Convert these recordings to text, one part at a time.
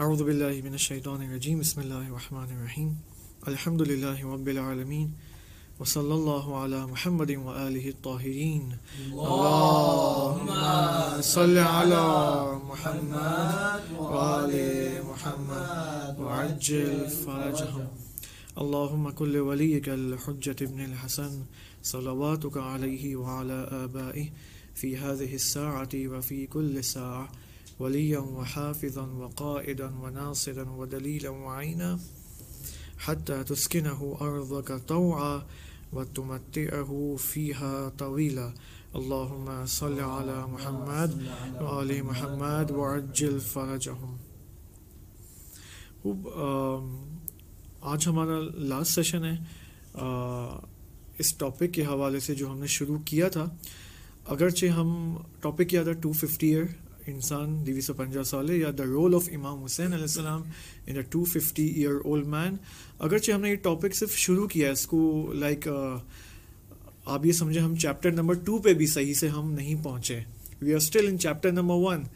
أعوذ بالله من الشيطان الرجيم بسم الله الرحمن الرحيم الحمد لله رب العالمين وصلى الله على محمد وآله الطاهرين اللهم صل على محمد وآل محمد وعجل فرجهم اللهم كل وليك الحجة ابن الحسن صلواتك عليه وعلى آبائه في هذه الساعة وفي كل ساعة وليا وحافظا وقائدا وناصرا ودليلا وعينا حتى تسكنه أرضك طوعا وتمتعه فيها طويلا اللهم صل على محمد وآل محمد وعجل فرجهم आज हमारा last session है आ, इस टॉपिक के हवाले से जो हमने शुरू किया था अगरचे हम टॉपिक किया था टू फिफ्टी ईयर insan 250 साल या the role of Imam Hussain आसमाम in a fifty year old man अगरचे हमने ये टॉपिक सिर्फ शुरू किया है इसको लाइक like, आप ये समझे हम चैप्टर नंबर टू पे भी सही से हम नहीं पहुँचे we are still in chapter number one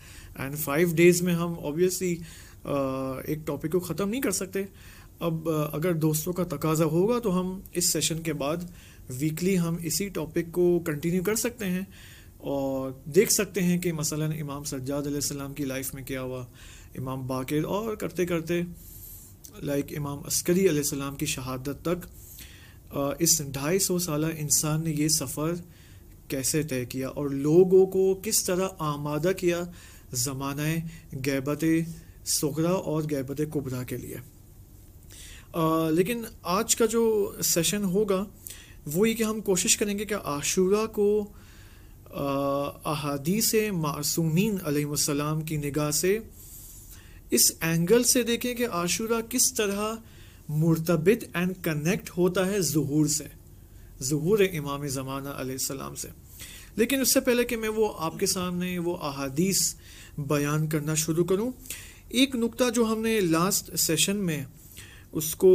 and five days में हम ऑब्वियसली एक टॉपिक को ख़त्म नहीं कर सकते अब अगर दोस्तों का तकाजा होगा तो हम इस सेशन के बाद वीकली हम इसी टॉपिक को कंटिन्यू कर सकते हैं और देख सकते हैं कि मसलन इमाम सज्जाद सलाम की लाइफ में क्या हुआ इमाम बाकिर और करते करते लाइक इमाम अस्करी सलाम की शहादत तक इस ढाई सौ साल इंसान ने ये सफ़र कैसे तय किया और लोगों को किस तरह आमादा किया ज़माना गैबत सगरा और गैबत कुबरा के लिए आ, लेकिन आज का जो सेशन होगा वो ये कि हम कोशिश करेंगे कि आशूरा को अहादीस मासूमिन अलैहिस्सलाम की निगाह से इस एंगल से देखें कि आशूरा किस तरह मुरतबित एंड कनेक्ट होता है जहूर से जहूर इमाम ज़माना आसमाम से लेकिन उससे पहले कि मैं वो आपके सामने वो अहादीस बयान करना शुरू करूँ एक नुक्ता जो हमने लास्ट सेशन में उसको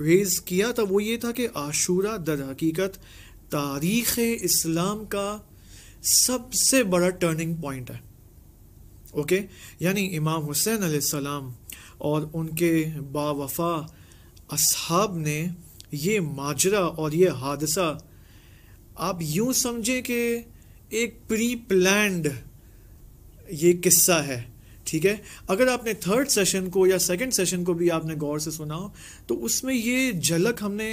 रेज़ किया था वो ये था कि आशूरा दर हकीकत तारीख़ इस्लाम का सबसे बड़ा टर्निंग पॉइंट है ओके यानी इमाम हुसैन सलाम और उनके बावफा असहाब ने ये माजरा और ये हादसा आप यूं समझें कि एक प्री प्लैंड ये किस्सा है ठीक है अगर आपने थर्ड सेशन को या सेकंड सेशन को भी आपने गौर से सुना हो तो उसमें ये झलक हमने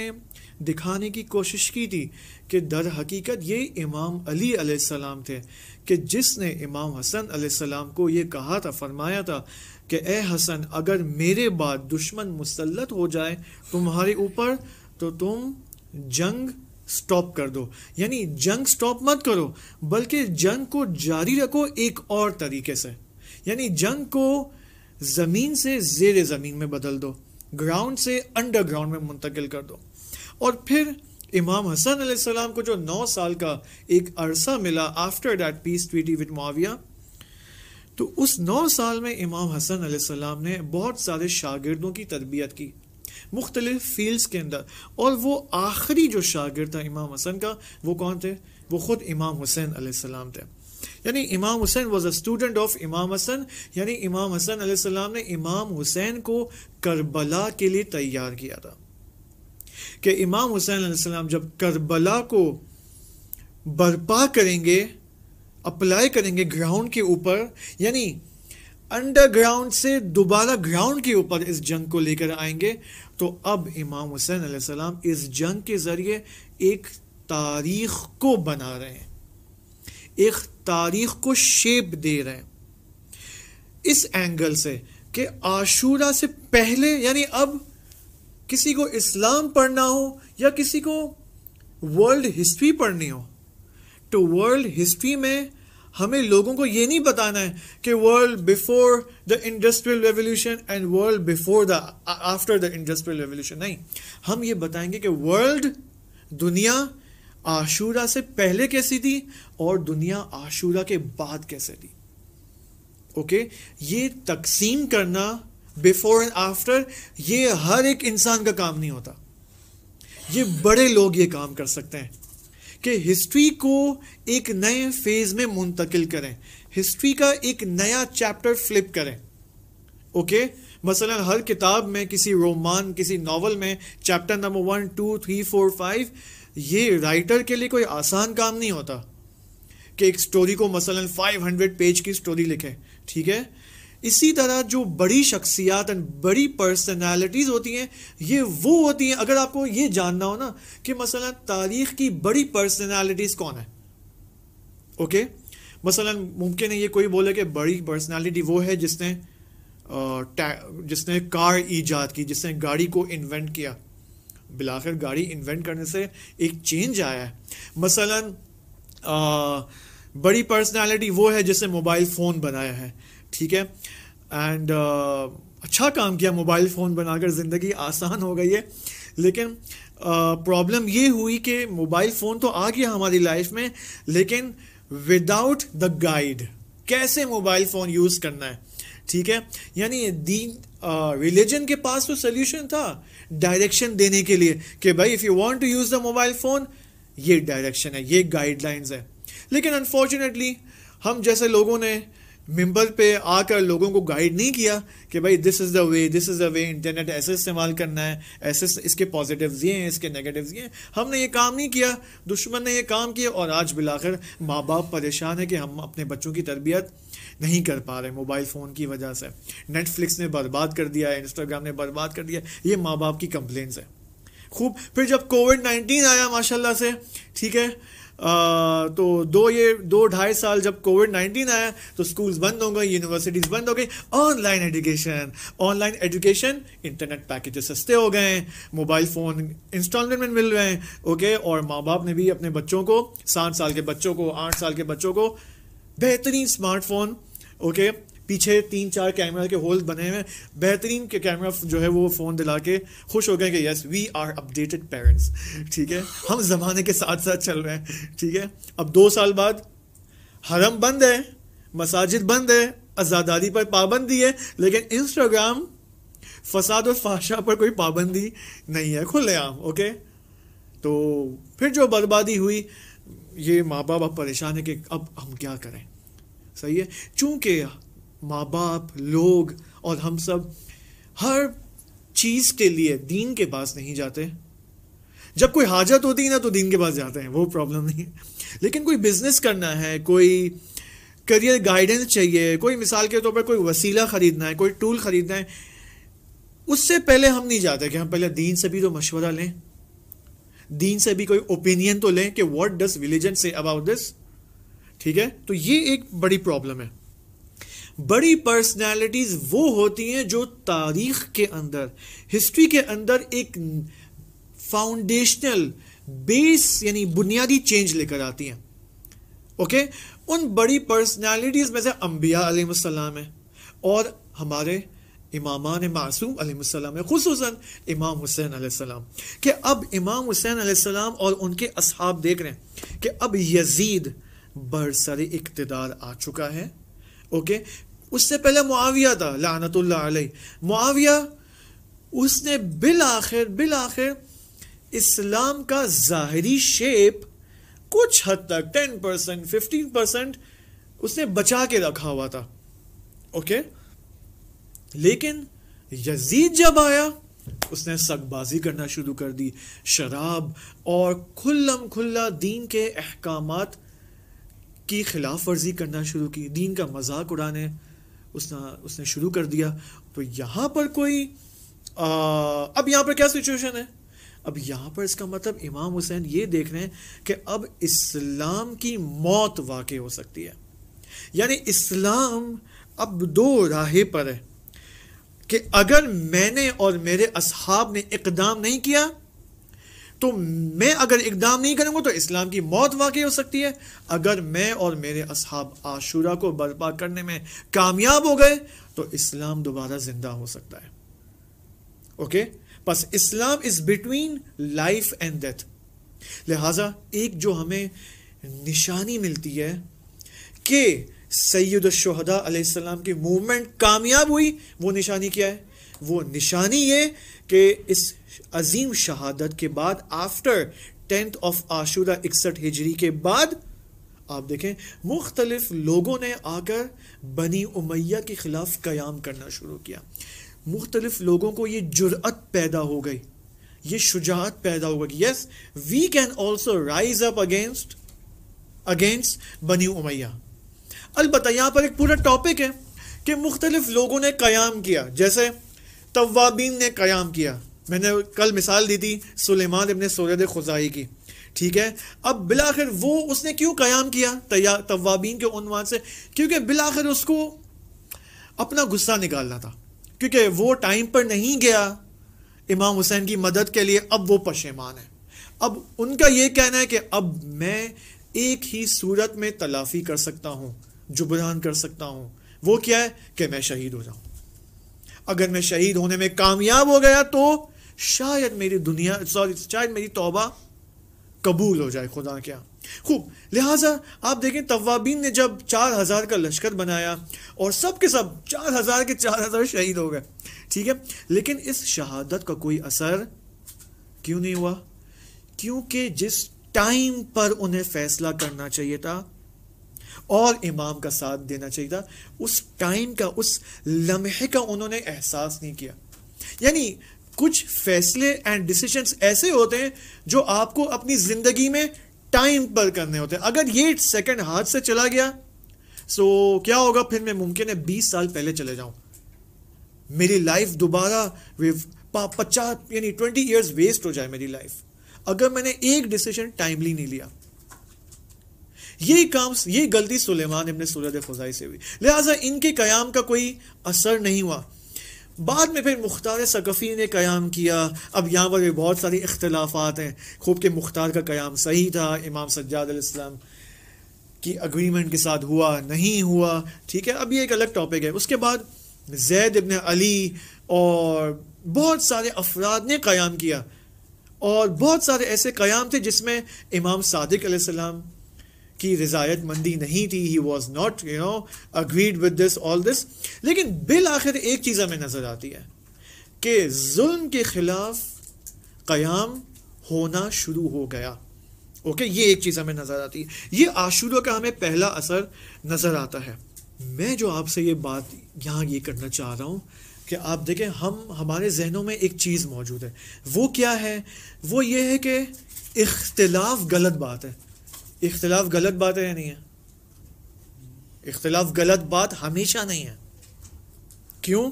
दिखाने की कोशिश की थी कि दर हकीकत ये इमाम अली अलैहिस्सलाम थे कि जिसने इमाम हसन अलैहिस्सलाम को ये कहा था फरमाया था कि ए हसन अगर मेरे बाद दुश्मन मुसलत हो जाए तुम्हारे ऊपर तो तुम जंग स्टॉप कर दो यानी जंग स्टॉप मत करो बल्कि जंग को जारी रखो एक और तरीके से यानी जंग को ज़मीन से जेर ज़मीन में बदल दो ग्राउंड से अंडरग्राउंड में मुंतकिल कर दो और फिर इमाम हसन सलाम को जो नौ साल का एक अरसा मिला after that peace treaty with Muawiya तो उस नौ साल में इमाम हसन सलाम ने बहुत सारे शागिर्दों की तरबियत की मुख्तलिफ फील्ड्स के अंदर और वो आखिरी जो शागिर था इमाम हसन का वो कौन थे वो ख़ुद इमाम हुसैन सलाम थे यानी Imam Hussain was a student of Imam Hasan यानी इमाम हसन सलाम ने इमाम हुसैन को करबला के लिए तैयार किया था कि इमाम हुसैन जब करबला को बर्पा करेंगे अप्लाई करेंगे ग्राउंड के ऊपर यानी अंडरग्राउंड से दोबारा ग्राउंड के ऊपर इस जंग को लेकर आएंगे तो अब इमाम हुसैन सलाम इस जंग के ज़रिए एक तारीख को बना रहे हैं एक तारीख को शेप दे रहे हैं इस एंगल से कि आशूरा से पहले यानी अब किसी को इस्लाम पढ़ना हो या किसी को वर्ल्ड हिस्ट्री पढ़नी हो तो वर्ल्ड हिस्ट्री में हमें लोगों को ये नहीं बताना है कि world before the industrial revolution and world before the after the industrial revolution नहीं हम ये बताएंगे कि वर्ल्ड दुनिया आशूरा से पहले कैसी थी और दुनिया आशूरा के बाद कैसे थी ओके ये तकसीम करना बिफोर एंड आफ्टर ये हर एक इंसान का काम नहीं होता ये बड़े लोग ये काम कर सकते हैं कि हिस्ट्री को एक नए फेज में मुंतकिल करें हिस्ट्री का एक नया चैप्टर फ्लिप करें ओके मसलन हर किताब में किसी रोमान किसी नावल में chapter number one two three four five ये राइटर के लिए कोई आसान काम नहीं होता कि एक स्टोरी को मसलन 500 पेज की स्टोरी लिखें ठीक है इसी तरह जो बड़ी शख्सियात एंड बड़ी पर्सनैलिटीज़ होती हैं ये वो होती हैं अगर आपको ये जानना हो ना कि मसला तारीख की बड़ी पर्सनैलिटीज़ कौन है ओके मसलन मसला मुमकिन है ये कोई बोले कि बड़ी पर्सनैलिटी वो है जिसने जिसने कार ईजाद की जिसने गाड़ी को इन्वेंट किया बिलाखिर गाड़ी इन्वेंट करने से एक चेंज आया है मसला बड़ी पर्सनैलिटी वो है जिसने मोबाइल फ़ोन बनाया है ठीक है एंड uh, अच्छा काम किया मोबाइल फ़ोन बनाकर ज़िंदगी आसान हो गई है लेकिन प्रॉब्लम uh, ये हुई कि मोबाइल फ़ोन तो आ गया हमारी लाइफ में लेकिन विदाउट द गाइड कैसे मोबाइल फ़ोन यूज़ करना है ठीक है यानी दीन रिलीजन uh, के पास तो सोल्यूशन था डायरेक्शन देने के लिए कि भाई if you want to use the mobile phone ये डायरेक्शन है ये गाइडलाइंस है लेकिन अनफॉर्चुनेटली हम जैसे लोगों ने मेंबर पे आकर लोगों को गाइड नहीं किया कि भाई this is the way this is the way internet ऐसे इस्तेमाल करना है ऐसे इसके पॉजिटिव्स ये हैं इसके नेगेटिव्स ये हैं हमने ये काम नहीं किया दुश्मन ने ये काम किया और आज बिलाकर माँ बाप परेशान है कि हम अपने बच्चों की तरबियत नहीं कर पा रहे मोबाइल फ़ोन की वजह से नेटफ्लिक्स ने बर्बाद कर दिया है इंस्टाग्राम ने बर्बाद कर दिया ये माँ बाप की कंप्लेंट्स है खूब फिर जब कोविड नाइन्टीन आया माशाला से ठीक है तो दो ये दो ढाई साल जब कोविड नाइन्टीन आया तो स्कूल्स बंद हो गए यूनिवर्सिटीज़ बंद हो गई online education online education internet packages सस्ते हो गए हैं मोबाइल फ़ोन इंस्टॉलमेंट में मिल रहे हैं ओके और माँ बाप ने भी अपने बच्चों को सात साल के बच्चों को आठ साल के बच्चों को बेहतरीन स्मार्टफोन ओके पीछे तीन चार कैमरा के होल्स बने हुए बेहतरीन के कैमरा जो है वो फ़ोन दिला के खुश हो गए कि yes we are updated parents ठीक है हम ज़माने के साथ साथ चल रहे हैं ठीक है अब दो साल बाद हरम बंद है मसाजिद बंद है आज़ादारी पर पाबंदी है लेकिन इंस्टाग्राम फसाद और फाशा पर कोई पाबंदी नहीं है खुलेआम ओके तो फिर जो बर्बादी हुई ये माँ बाप अब परेशान है कि अब हम क्या करें सही है चूँकि माँ बाप लोग और हम सब हर चीज़ के लिए दीन के पास नहीं जाते जब कोई हाजत होती है ना तो दीन के पास जाते हैं वो प्रॉब्लम नहीं है लेकिन कोई बिजनेस करना है कोई करियर गाइडेंस चाहिए कोई मिसाल के तौर पर कोई वसीला ख़रीदना है कोई टूल ख़रीदना है उससे पहले हम नहीं जाते कि हम पहले दीन से भी तो मशवरा लें दीन से भी कोई ओपिनियन तो लें कि what does विलेजन say about this ठीक है तो ये एक बड़ी प्रॉब्लम है बड़ी पर्सनालिटीज़ वो होती हैं जो तारीख के अंदर हिस्ट्री के अंदर एक फाउंडेशनल बेस यानी बुनियादी चेंज लेकर आती हैं ओके उन बड़ी पर्सनालिटीज़ में से अम्बिया है और हमारे इमामान मासूम आलम खसूस इमाम हुसैन सलाम कि अब इमाम हुसैन सलाम और उनके असहाब देख रहे हैं कि अब यजीद बरसर इकतदार आ चुका है ओके उससे पहले मुआविया था लानत अलई मुआविया उसने बिल आखिर बिल आखिर इस्लाम का ज़ाहरी शेप कुछ हद तक टेन परसेंट फिफ्टीन परसेंट उसने बचा के रखा हुआ था ओके लेकिन यजीद जब आया उसने सगबाजी करना शुरू कर दी शराब और खुल्लम खुल्ला दीन के अहकाम की खिलाफ वर्जी करना शुरू की दीन का मजाक उड़ाने उसने उसने शुरू कर दिया तो यहाँ पर कोई आ, अब यहाँ पर क्या सिचुएशन है अब यहाँ पर इसका मतलब इमाम हुसैन ये देख रहे हैं कि अब इस्लाम की मौत वाकई हो सकती है यानी इस्लाम अब दो राहे पर है कि अगर मैंने और मेरे असहाब ने इकदाम नहीं किया तो मैं अगर इकदाम नहीं करूंगा तो इस्लाम की मौत वाकई हो सकती है अगर मैं और मेरे असहाब आशूरा को बर्पा करने में कामयाब हो गए तो इस्लाम दोबारा जिंदा हो सकता है ओके बस Islam is between life and death लिहाजा एक जो हमें निशानी मिलती है कि सैद शहदा अलैहिस्सलाम की मूवमेंट कामयाब हुई वो निशानी क्या है वो निशानी ये कि इस अजीम शहादत के बाद आफ्टर टेंथ ऑफ आशूरा इकसठ हिजरी के बाद आप देखें मुख्तलिफ लोगों ने आकर बनी उमैया के ख़िलाफ़ क्याम करना शुरू किया मुख्तलिफ लोगों को ये जुरात पैदा हो गई ये शुजात पैदा हो गई yes we can also rise up against against Bani Umayya अलबत् यहाँ पर एक पूरा टॉपिक है कि मुख्तलिफ लोगों ने क्याम किया जैसे तवाबीन ने क्याम किया मैंने कल मिसाल दी थी सुलेमान इबन सूरद खुजाई की ठीक है अब बिलाखिर वो उसने क्यों कयाम किया तवाबीन के उनवान से क्योंकि बिलाखिर उसको अपना गुस्सा निकालना था क्योंकि वो टाइम पर नहीं गया इमाम हुसैन की मदद के लिए अब वो पशेमान है अब उनका ये कहना है कि अब मैं एक ही सूरत में तलाफी कर सकता हूँ जुबरान कर सकता हूँ वो क्या है कि मैं शहीद हो जाऊँ अगर मैं शहीद होने में कामयाब हो गया तो शायद मेरी दुनिया सॉरी शायद मेरी तोबा कबूल हो जाए खुदा क्या खूब लिहाजा आप देखें तवाबीन ने जब चार हज़ार का लश्कर बनाया और सब के सब चार हज़ार के चार हज़ार शहीद हो गए ठीक है लेकिन इस शहादत का कोई असर क्यों नहीं हुआ क्योंकि जिस टाइम पर उन्हें फैसला करना चाहिए था और इमाम का साथ देना चाहिए था उस टाइम का उस लम्हे का उन्होंने एहसास नहीं किया यानी कुछ फैसले एंड डिसीजंस ऐसे होते हैं जो आपको अपनी ज़िंदगी में टाइम पर करने होते हैं अगर ये सेकंड हाथ से चला गया सो क्या होगा फिर मैं मुमकिन है बीस साल पहले चले जाऊं मेरी लाइफ दोबारा पचास यानी ट्वेंटी ईयर्स वेस्ट हो जाए मेरी लाइफ अगर मैंने एक डिसीजन टाइमली नहीं लिया यही काम यही गलती सुलेमान इबन सूरद फ़ुजाई से हुई लिहाजा इनके कयाम का कोई असर नहीं हुआ बाद में फिर मुख्तार सकफ़ी ने क़याम किया अब यहाँ पर भी बहुत सारे इख्तलाफात हैं खूब के मुख्तार का क़याम सही था इमाम सज्जादम की अग्रीमेंट के साथ हुआ नहीं हुआ ठीक है अब ये एक अलग टॉपिक है उसके बाद जैद इबन अली और बहुत सारे अफराद ने क़याम किया और बहुत सारे ऐसे क़याम थे जिसमें इमाम सदक की रजायत मंदी नहीं थी he was not you know agreed with this all this लेकिन बिल आखिर एक चीज़ हमें नज़र आती है कि जुल्म के ख़िलाफ़ क़याम होना शुरू हो गया ओके ये एक चीज़ हमें नज़र आती है ये आशूरों का हमें पहला असर नज़र आता है मैं जो आपसे ये बात यहां ये करना चाह रहा हूँ कि आप देखें हम हमारे जहनों में एक चीज़ मौजूद है वो क्या है वो ये है कि इख्तलाफ गलत बात है इख्तलाफ गलत बात है या नहीं है इख्तलाफ गलत बात हमेशा नहीं है क्यों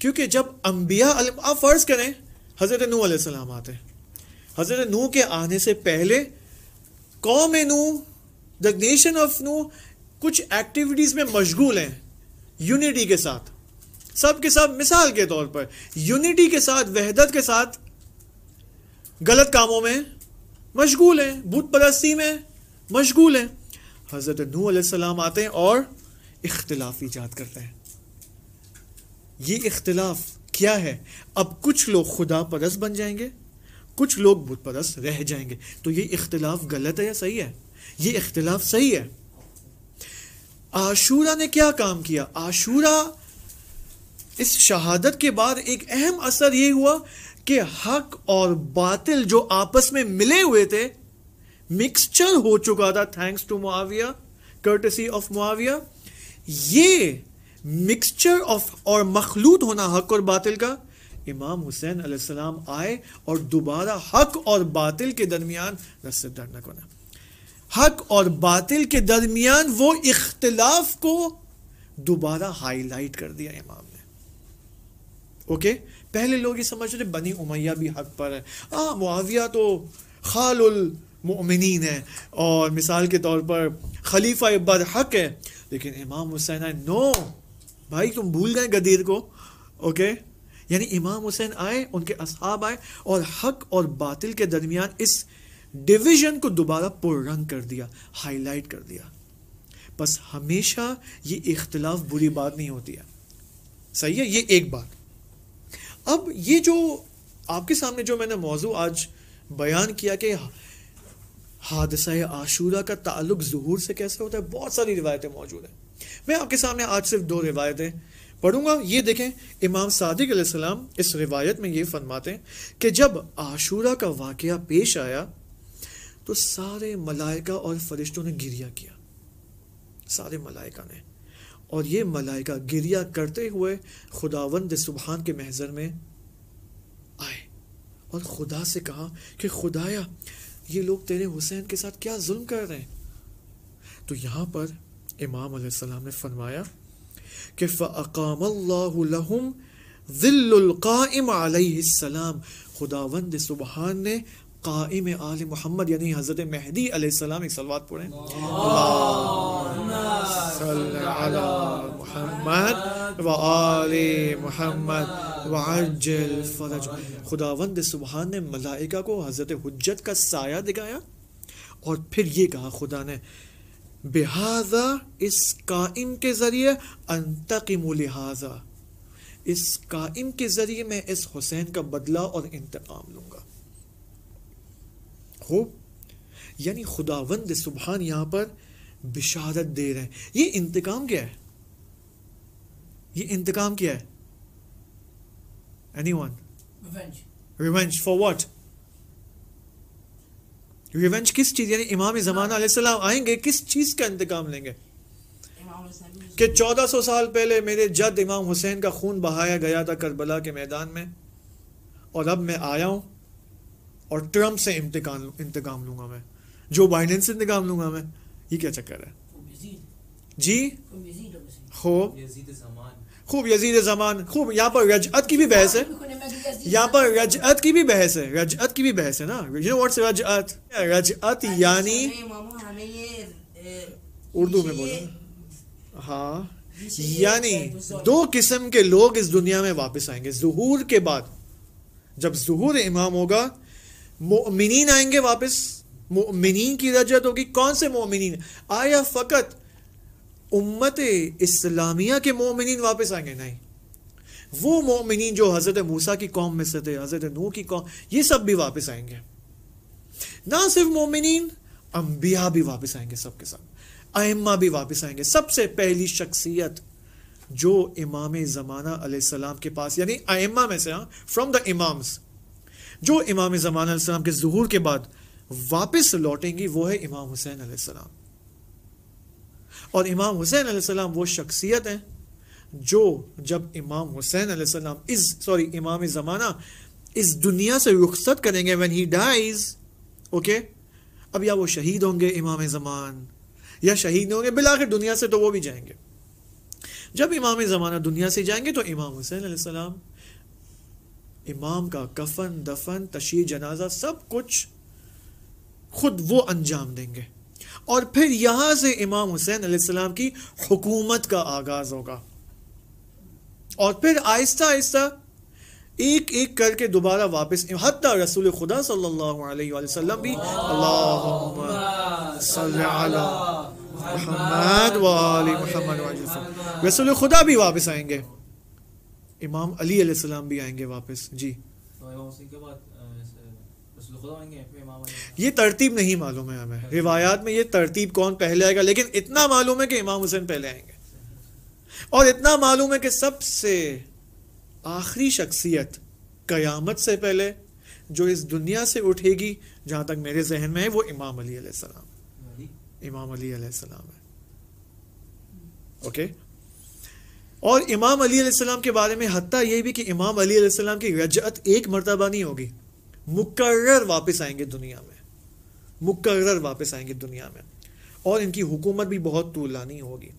क्योंकि जब अम्बिया आप फ़र्ज़ करें हज़रत नू सलाम आते हज़रत नू के आने से पहले कौम नू द नेशन ऑफ नू कुछ एक्टिविटीज़ में मशगूल हैं यूनिटी के साथ सब के साथ मिसाल के तौर पर यूनिटी के साथ वहदत के साथ गलत कामों में मशगूल हैं बुत परस्ती में मशगूल हैं हज़रत नूसम आते हैं और इख्तलाफ ईजाद करते हैं ये इख्तलाफ क्या है अब कुछ लोग खुदा परस बन जाएंगे कुछ लोग बुत परस रह जाएंगे तो ये इख्तलाफ गलत है या सही है ये इख्तलाफ सही है आशूरा ने क्या काम किया आशूरा इस शहादत के बाद एक अहम असर ये हुआ कि हक और बातिल जो आपस में मिले हुए थे मिक्सचर हो चुका था thanks to Muawiya courtesy of Muawiya ये मिक्सचर ऑफ और मखलूत होना हक और बातिल का इमाम हुसैन सलाम आए और दोबारा हक और बातिल के दरमियान रस्ते डरना कोना हक और बातिल के दरमियान वो इख्तलाफ को दोबारा हाईलाइट कर दिया इमाम ने ओके पहले लोग ये समझ रहे बनी उमैया भी हक पर है आ हाँ, मुआविया तो खालुल मोमिन है और मिसाल के तौर पर खलीफा इबाद हक है लेकिन इमाम हुसैन आए नो भाई तुम भूल गए गदीर को ओके यानी इमाम हुसैन आए उनके असहाब आए और हक और बातिल के दरमियान इस डिवीज़न को दोबारा पुररंग कर दिया हाईलाइट कर दिया बस हमेशा ये इख्तलाफ बुरी बात नहीं होती है सही है ये एक बात अब ये जो आपके सामने जो मैंने मौजू आज बयान किया कि हादसा आशूरा का ताल्लुक जहूर से कैसे होता है बहुत सारी रिवायतें मौजूद हैं मैं आपके सामने आज सिर्फ दो रिवायतें पढ़ूंगा ये देखें इमाम सादिक सलाम इस रिवायत में ये फरमाते हैं कि जब आशूरा का वाक़ पेश आया तो सारे मलाइका और फरिश्तों ने गिरिया किया सारे मलाइका ने और ये मलाइका गिरिया करते हुए खुदावंद सुबहान के महजर में आए और खुदा से कहा कि खुदाया ये लोग तेरे हुसैन के साथ क्या जुल्म कर रहे हैं तो यहाँ पर इमाम अलैहिस्सलाम ने फरमाया कि फ़ाकाम ज़िल्लुल्क़ाइम खुदावंद सुबहान ने काइम आल मोहम्मद यानी हज़रत मेहदी अलैहिस्सलाम एक सलवात पढ़ें मोहम्मद वाल महमद वाजल फरज खुदावंद सुबहान ने मलाइका को हज़रत हजत का साया दिखाया और फिर ये कहा खुदा ने बेहाजा इस काइम के ज़रिए अंतकम लिहाजा इस काइम के ज़रिए मैं इस हुसैन का बदला और इंतकाम लूंगा हो यानी खुदावंद सुबहान यहाँ पर बिशारत दे रहे हैं ये इंतकाम क्या है ये इंतकाम क्या है anyone revenge for what revenge किस चीज यानी इमाम जमाना सलाम आएंगे किस चीज का इंतकाम लेंगे कि 1400 साल पहले मेरे जद इमाम हुसैन का खून बहाया गया था करबला के मैदान में और अब मैं आया हूं और ट्रंप से इम्तिकान इंतकाम लूंगा मैं जो बाइडेन से इंतकाम लूंगा मैं ये क्या चक्कर है जी हो खूब यजीद जमान खूब यहाँ पर रजअत की भी बहस है यहाँ पर रजअत की भी बहस है रजअत की भी बहस है ना यू नो रजअत रजअत यानी उर्दू में बोलो हाँ यानी दो किस्म के लोग इस दुनिया में वापस आएंगे जहूर के बाद जब जहूर इमाम होगा मोमिन आएंगे वापस मोमिन की रजत होगी कौन से मोमिन आया फ़कत उम्मत इस्लामिया के मोमिन वापस आएंगे नहीं वो मोमिन जो हज़रत मूसा की कौम में से थे हज़रत नू की कौम ये सब भी वापस आएंगे ना सिर्फ मोमिन अम्बिया भी वापस आएंगे सबके सब अम्मा भी वापस आएंगे सबसे पहली शख्सियत जो इमाम ज़माना सलाम के पास यानी अम्मा में से हाँ फ्रॉम द इमाम्स जो इमाम ज़माना सलाम के जहूर के बाद वापस लौटेंगी वो है इमाम हुसैन सलाम और इमाम हुसैन आसमाम वो शख्सियत हैं जो जब इमाम हुसैन आसमाम इस सॉरी इमाम ज़माना इस दुनिया से रुखसत करेंगे वन ही डाइज ओके अब या वो शहीद होंगे इमाम ज़मान या शहीद होंगे बिला के दुनिया से तो वो भी जाएंगे जब इमाम ज़माना दुनिया से जाएंगे तो इमाम हुसैन आसमाम इमाम का कफन दफन तशीर जनाजा सब कुछ खुद वो अंजाम देंगे और फिर यहाँ से इमाम हुसैन आसमाम की हुकूमत का आगाज़ होगा और फिर आहिस्ता आहिस्ता एक एक करके दोबारा वापस हत्या रसूल खुदा सल्लल्लाहु अलैहि वसल्लम भी अल्लाह रसूल खुदा भी वापस आएंगे इमाम अली सलाम भी आएंगे वापस जी तो ये तरतीब नहीं मालूम है हमें रिवायात में ये तरतीब कौन पहले आएगा लेकिन इतना मालूम है कि इमाम हुसैन पहले आएंगे और इतना मालूम है कि सबसे आखिरी शख्सियत कयामत से पहले जो इस दुनिया से उठेगी जहां तक मेरे जहन में है वो इमाम अली सलाम इमाम अली सलाम है ओके और इमाम अली सलाम के बारे में हत्या यह भी कि इमाम अली सलाम की रजत एक मरतबा नहीं होगी मुकर्र वापस आएंगे दुनिया में मुकर्र वापस आएंगे दुनिया में और इनकी हुकूमत भी बहुत तूलानी होगी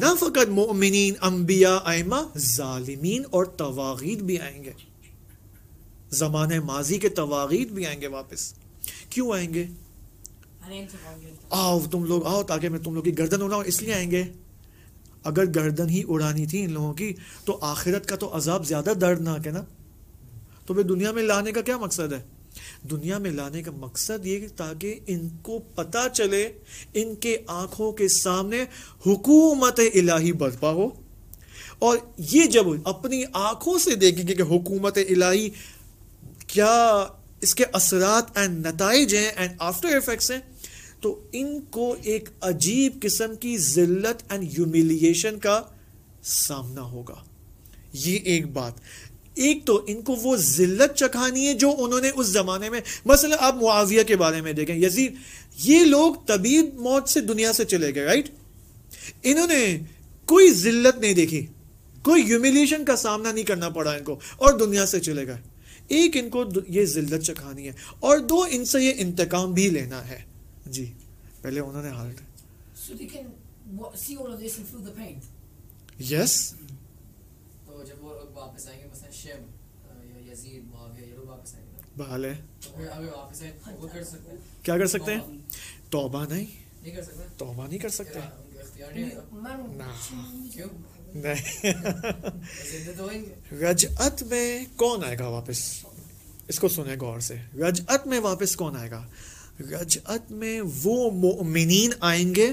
ना फ़कत मोमिन अम्बिया आयमा जालिमीन और तवागीद भी आएंगे ज़मान माजी के तवागीद भी आएंगे वापस क्यों आएंगे आओ तुम लोग आओ ताकि मैं तुम लोग की गर्दन उड़ाऊ इसलिए आएंगे अगर गर्दन ही उड़ानी थी इन लोगों की तो आखिरत का तो अजाब ज़्यादा दर्दनाक है ना तो फिर दुनिया में लाने का क्या मकसद है दुनिया में लाने का मकसद ये ताकि इनको पता चले इनके आंखों के सामने हुकूमत इलाही बर्पा हो और ये जब अपनी आंखों से देखेंगे कि हुकूमत इलाही क्या इसके असरात एंड नतज हैं एंड आफ्टर इफेक्ट्स हैं तो इनको एक अजीब किस्म की जिल्लत एंड ह्यूमिलिएशन का सामना होगा ये एक बात एक तो इनको वो जिल्लत चखानी है जो उन्होंने उस ज़माने में मसल आप मुआविया के बारे में देखें यजीद ये लोग तबीब मौत से दुनिया से चले गए राइट इन्होंने कोई जिल्लत नहीं देखी कोई ह्यूमिलेशन का सामना नहीं करना पड़ा इनको और दुनिया से चले गए एक इनको ये जिल्लत चखानी है और दो इनसे ये इंतकाम भी लेना है जी पहले उन्होंने हाल हाल्ट यस yes. Hmm. तो जब वो वापस आएंगे शेम यजीद मुआविया ये लोग वापस आएंगे बहाल है तो फिर अभी वापस आए वो कर सकते हैं क्या कर सकते हैं तौबा नहीं नहीं कर सकते तौबा नहीं कर सकते तो रजअत में कौन आएगा वापस इसको सुने गौर से रजअत में वापस कौन आएगा रजअत में वो मोमिन आएंगे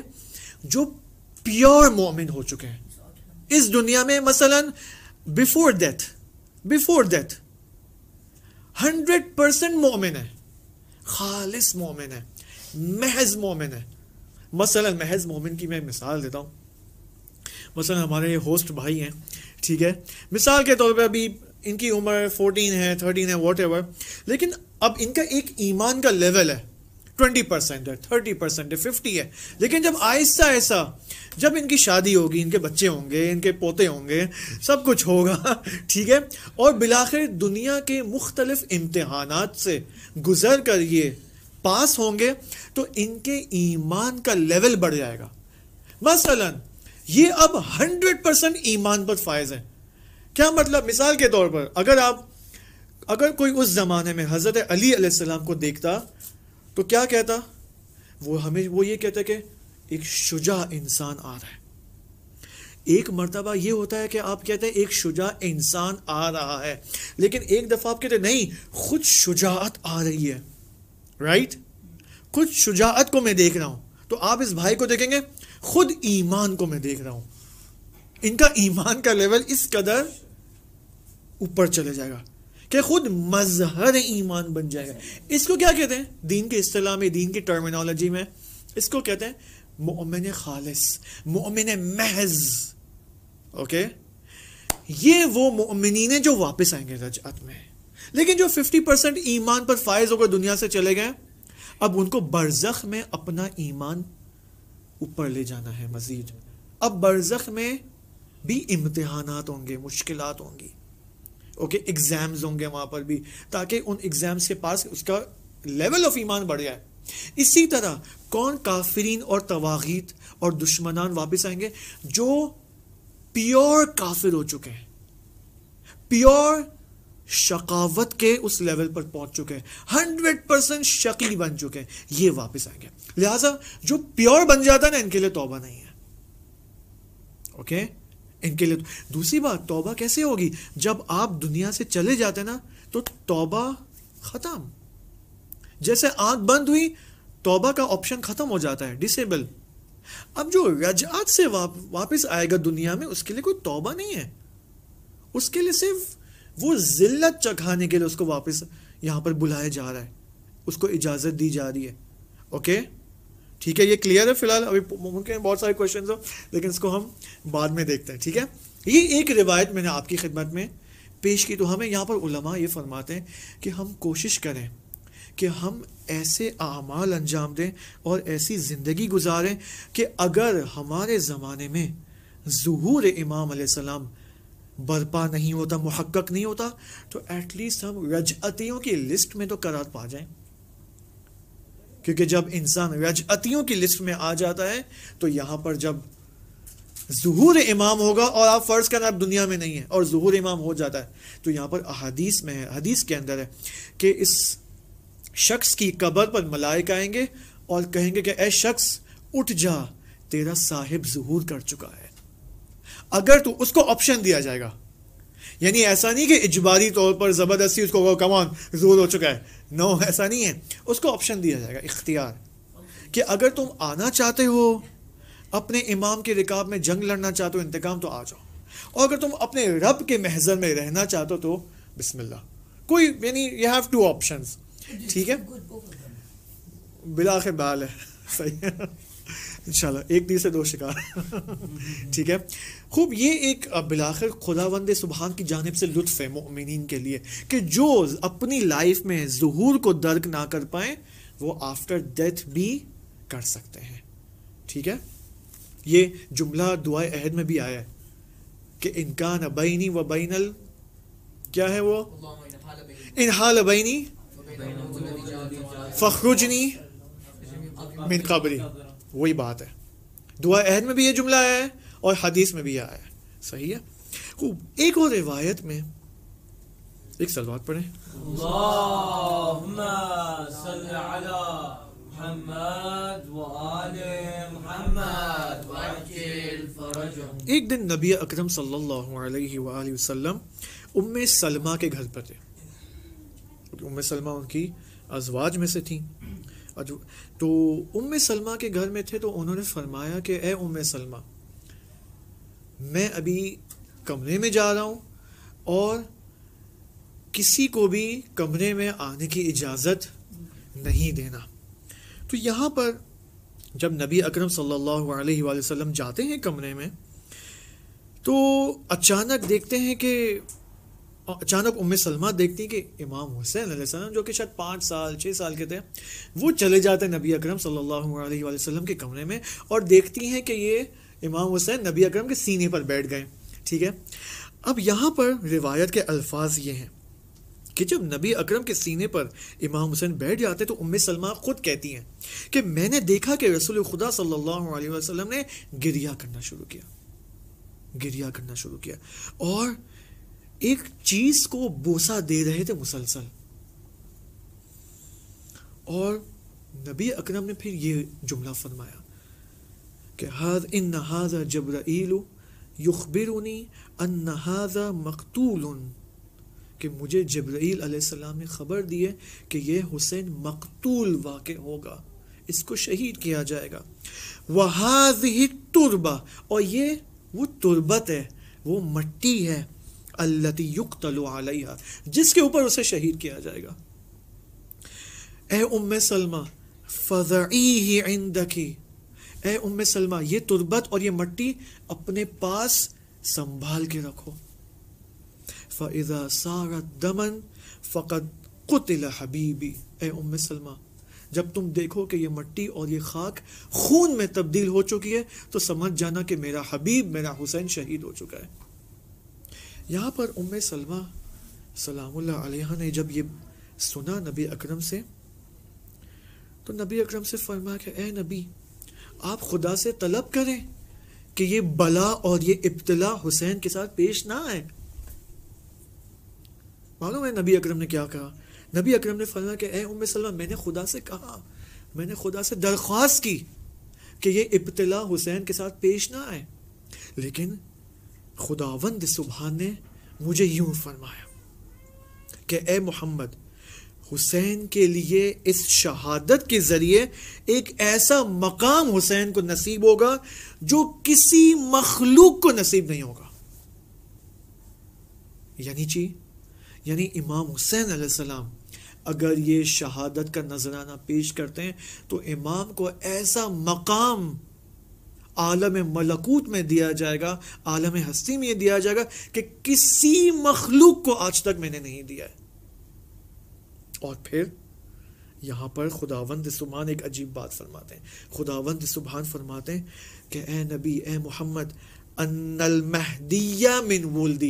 जो प्योर मोमिन हो चुके हैं इस दुनिया में मसलन before death before death hundred percent मोमिन है खालिस मोमिन है महज मोमिन है मसलन महज मोमिन की मैं मिसाल देता हूँ मसलन हमारे होस्ट भाई हैं ठीक है मिसाल के तौर पर अभी इनकी उम्र फोर्टीन है थर्टीन है वॉट लेकिन अब इनका एक ईमान का लेवल है ट्वेंटी परसेंट है थर्टी परसेंट है फिफ्टी है लेकिन जब आहिस्ता ऐसा जब इनकी शादी होगी इनके बच्चे होंगे इनके पोते होंगे सब कुछ होगा ठीक है और बिलाखिर दुनिया के मुख्तलिफ इम्तहान से गुजर कर ये पास होंगे तो इनके ईमान का लेवल बढ़ जाएगा मसलन ये अब हंड्रेड परसेंट ईमान पर फायज है क्या मतलब मिसाल के तौर पर अगर आप अगर कोई उस ज़माने में हज़रत अली को देखता तो क्या कहता वो हमें वो ये कहता कि एक शुजा इंसान आ रहा है एक मरतबा ये होता है कि आप कहते हैं एक शुजा इंसान आ रहा है लेकिन एक दफ़ा आप कहते नहीं खुद शुजात आ रही है राइट खुद शुजात को मैं देख रहा हूं तो आप इस भाई को देखेंगे खुद ईमान को मैं देख रहा हूं इनका ईमान का लेवल इस कदर ऊपर चले जाएगा कि खुद मजहर ईमान बन जाएगा इसको क्या कहते हैं दीन के इस्तेमाल में दीन की टर्मिनोलॉजी में इसको कहते हैं मोमिन खालिस मोमिन महज ओके ये वो मोमिन जो वापस आएंगे रजत में लेकिन जो 50 परसेंट ईमान पर फायज होकर दुनिया से चले गए अब उनको बरजख में अपना ईमान ऊपर ले जाना है मजीद अब बरजख में भी इम्तहान होंगे मुश्किल होंगी ओके एग्ज़ाम्स होंगे वहां पर भी ताकि उन एग्ज़ाम्स के पास उसका लेवल ऑफ ईमान बढ़ जाए इसी तरह कौन काफरीन और तवाहीद और दुश्मनान वापस आएंगे जो प्योर काफिर हो चुके हैं प्योर शकावत के उस लेवल पर पहुंच चुके हैं हंड्रेड परसेंट शकी बन चुके हैं ये वापस आएंगे लिहाजा जो प्योर बन जाता है ना इनके लिए तोबा नहीं है ओके इनके लिए तो- दूसरी बात तोबा कैसे होगी जब आप दुनिया से चले जाते ना तो तोबा खत्म जैसे आंख बंद हुई तोबा का ऑप्शन ख़त्म हो जाता है डिसेबल अब जो रजात से वाप, वापस आएगा दुनिया में उसके लिए कोई तोबा नहीं है उसके लिए सिर्फ वो जिल्लत चखाने के लिए उसको वापस यहाँ पर बुलाया जा रहा है उसको इजाज़त दी जा रही है ओके ठीक है ये क्लियर है फिलहाल अभी मुमकिन बहुत सारे क्वेश्चन हो लेकिन इसको हम बाद में देखते हैं ठीक है ये एक रिवायत मैंने आपकी खिदमत में पेश की तो हमें यहाँ पर उलमा ये फरमाते हैं कि हम कोशिश करें कि हम ऐसे अमाल अंजाम दें और ऐसी ज़िंदगी गुजारें कि अगर हमारे ज़माने में जहूर इमाम सलाम बर्पा नहीं होता महक्क नहीं होता तो एटलीस्ट हम रजअतियों की लिस्ट में तो करार पा जाएं क्योंकि जब इंसान रजअतियों की लिस्ट में आ जाता है तो यहाँ पर जब जहूर इमाम होगा और आप फ़र्ज़ करना आप दुनिया में नहीं है और जहूर इमाम हो जाता है तो यहाँ पर अदीस में है हदीस के अंदर है कि इस शख्स की कब्र पर मलाइक आएंगे और कहेंगे कि ऐ शख्स उठ जा तेरा साहिब जहूर कर चुका है अगर तो उसको ऑप्शन दिया जाएगा यानी ऐसा नहीं कि इजबारी तौर पर ज़बरदस्ती उसको कमान जहूर हो चुका है नो ऐसा नहीं है उसको ऑप्शन दिया जाएगा इख्तियार कि अगर तुम आना चाहते हो अपने इमाम के रिकाब में जंग लड़ना चाहते हो इंतकाम तो आ जाओ और अगर तुम अपने रब के महजर में रहना चाहते हो तो बिस्मिल्लाह कोई यानी यू हैव टू ऑप्शंस ठीक है बिला के बाल है सही है इन एक दिल से दो शिकार ठीक है खूब ये एक बिलाखिर खुदावंद सुबहान की जानब से लुत्फ़ है मोमिन के लिए कि जो अपनी लाइफ में जहूर को दर्क ना कर पाए वो आफ्टर डेथ भी कर सकते हैं ठीक है ये जुमला दुआ अहद में भी आया है कि इनका नबैनी व बैनल क्या है वो इन हाल बैनी फ़खरुजनी मिन कबरी वही बात है दुआ अहद में भी ये जुमला आया है और हदीस में भी आया है सही है खूब एक और रिवायत में एक सलवात पढ़े एक दिन नबी अकरम सल्लल्लाहु अलैहि वसल्लम उम्मे सलमा के घर पर थे उम सलमा उनकी अजवाज में से थी तो उम सलमा के घर में थे तो उन्होंने फरमाया कि ए उम सलमा मैं अभी कमरे में जा रहा हूँ और किसी को भी कमरे में आने की इजाज़त नहीं देना तो यहाँ पर जब नबी अकरम सल्लल्लाहु अलैहि वसल्लम जाते हैं कमरे में तो अचानक देखते हैं कि अचानक उम्मीद सलमा देखती हैं कि इमाम हुसैन सल्लम जो कि शायद पाँच साल छः साल के थे वो चले जाते हैं नबी अकरम सल्लल्लाहु अलैहि वसल्लम के कमरे में और देखती हैं कि ये इमाम हुसैन नबी अकरम के सीने पर बैठ गए ठीक है अब यहाँ पर रिवायत के अल्फाज ये हैं कि जब नबी अकरम के सीने पर इमाम हुसैन बैठ जाते हैं तो उम्मीद सलमा खुद कहती हैं कि मैंने देखा कि रसूल खुदा सल्लल्लाहु अलैहि वसल्लम ने गिरिया करना शुरू किया गिरिया करना शुरू किया और एक चीज को बोसा दे रहे थे मुसलसल और नबी अकरम ने फिर ये जुमला फरमाया कि हर इन नहाजा जब्राइल युखबिरुनी अन नहाजा मकतूल कि मुझे जबराइल अलैहिस्सलाम ने ख़बर दी है कि यह हुसैन मकतूल वाक़ होगा इसको शहीद किया जाएगा वहाज ही तुरबा और ये वो तुरबत है वो मट्टी है अल्लती जिसके ऊपर उसे शहीद किया जाएगा ए उम सलमा फ़ज़ी ही ए उम सलमा ये तुरबत और ये मट्टी अपने पास संभाल के रखो फ़ैज़ा सारा दमन फ़कत कुतिल हबीबी ए उम सलमा जब तुम देखो कि ये मट्टी और ये खाक खून में तब्दील हो चुकी है तो समझ जाना कि मेरा हबीब मेरा हुसैन शहीद हो चुका है यहाँ पर उम सलमा सलाम ने जब ये सुना नबी अकरम से तो नबी अकरम से फरमा कि ए नबी आप खुदा से तलब करें कि ये बला और ये इब्तला हुसैन के साथ पेश ना आए मालूम है नबी अकरम ने क्या कहा नबी अकरम ने फरमा कि ए उम सलमा मैंने खुदा से कहा मैंने खुदा से दरख्वास्त की कि ये इब्तला हुसैन के साथ पेश ना आए लेकिन खुदावंद सुबह ने मुझे यूं फरमाया कि ए मोहम्मद हुसैन के लिए इस शहादत के ज़रिए एक ऐसा मकाम हुसैन को नसीब होगा जो किसी मखलूक को नसीब नहीं होगा यानी जी यानी इमाम हुसैन सलाम अगर ये शहादत का नजराना पेश करते हैं तो इमाम को ऐसा मकाम आलम मलकूत में दिया जाएगा आलम हस्ती में यह दिया जाएगा कि किसी मखलूक को आज तक मैंने नहीं दिया है और फिर यहां पर खुदावंद सुबहान एक अजीब बात फरमाते हैं खुदावंद सुबहान फरमाते हैं कि ए नबी ए मोहम्मद अनल महदिया मिन वोल्दी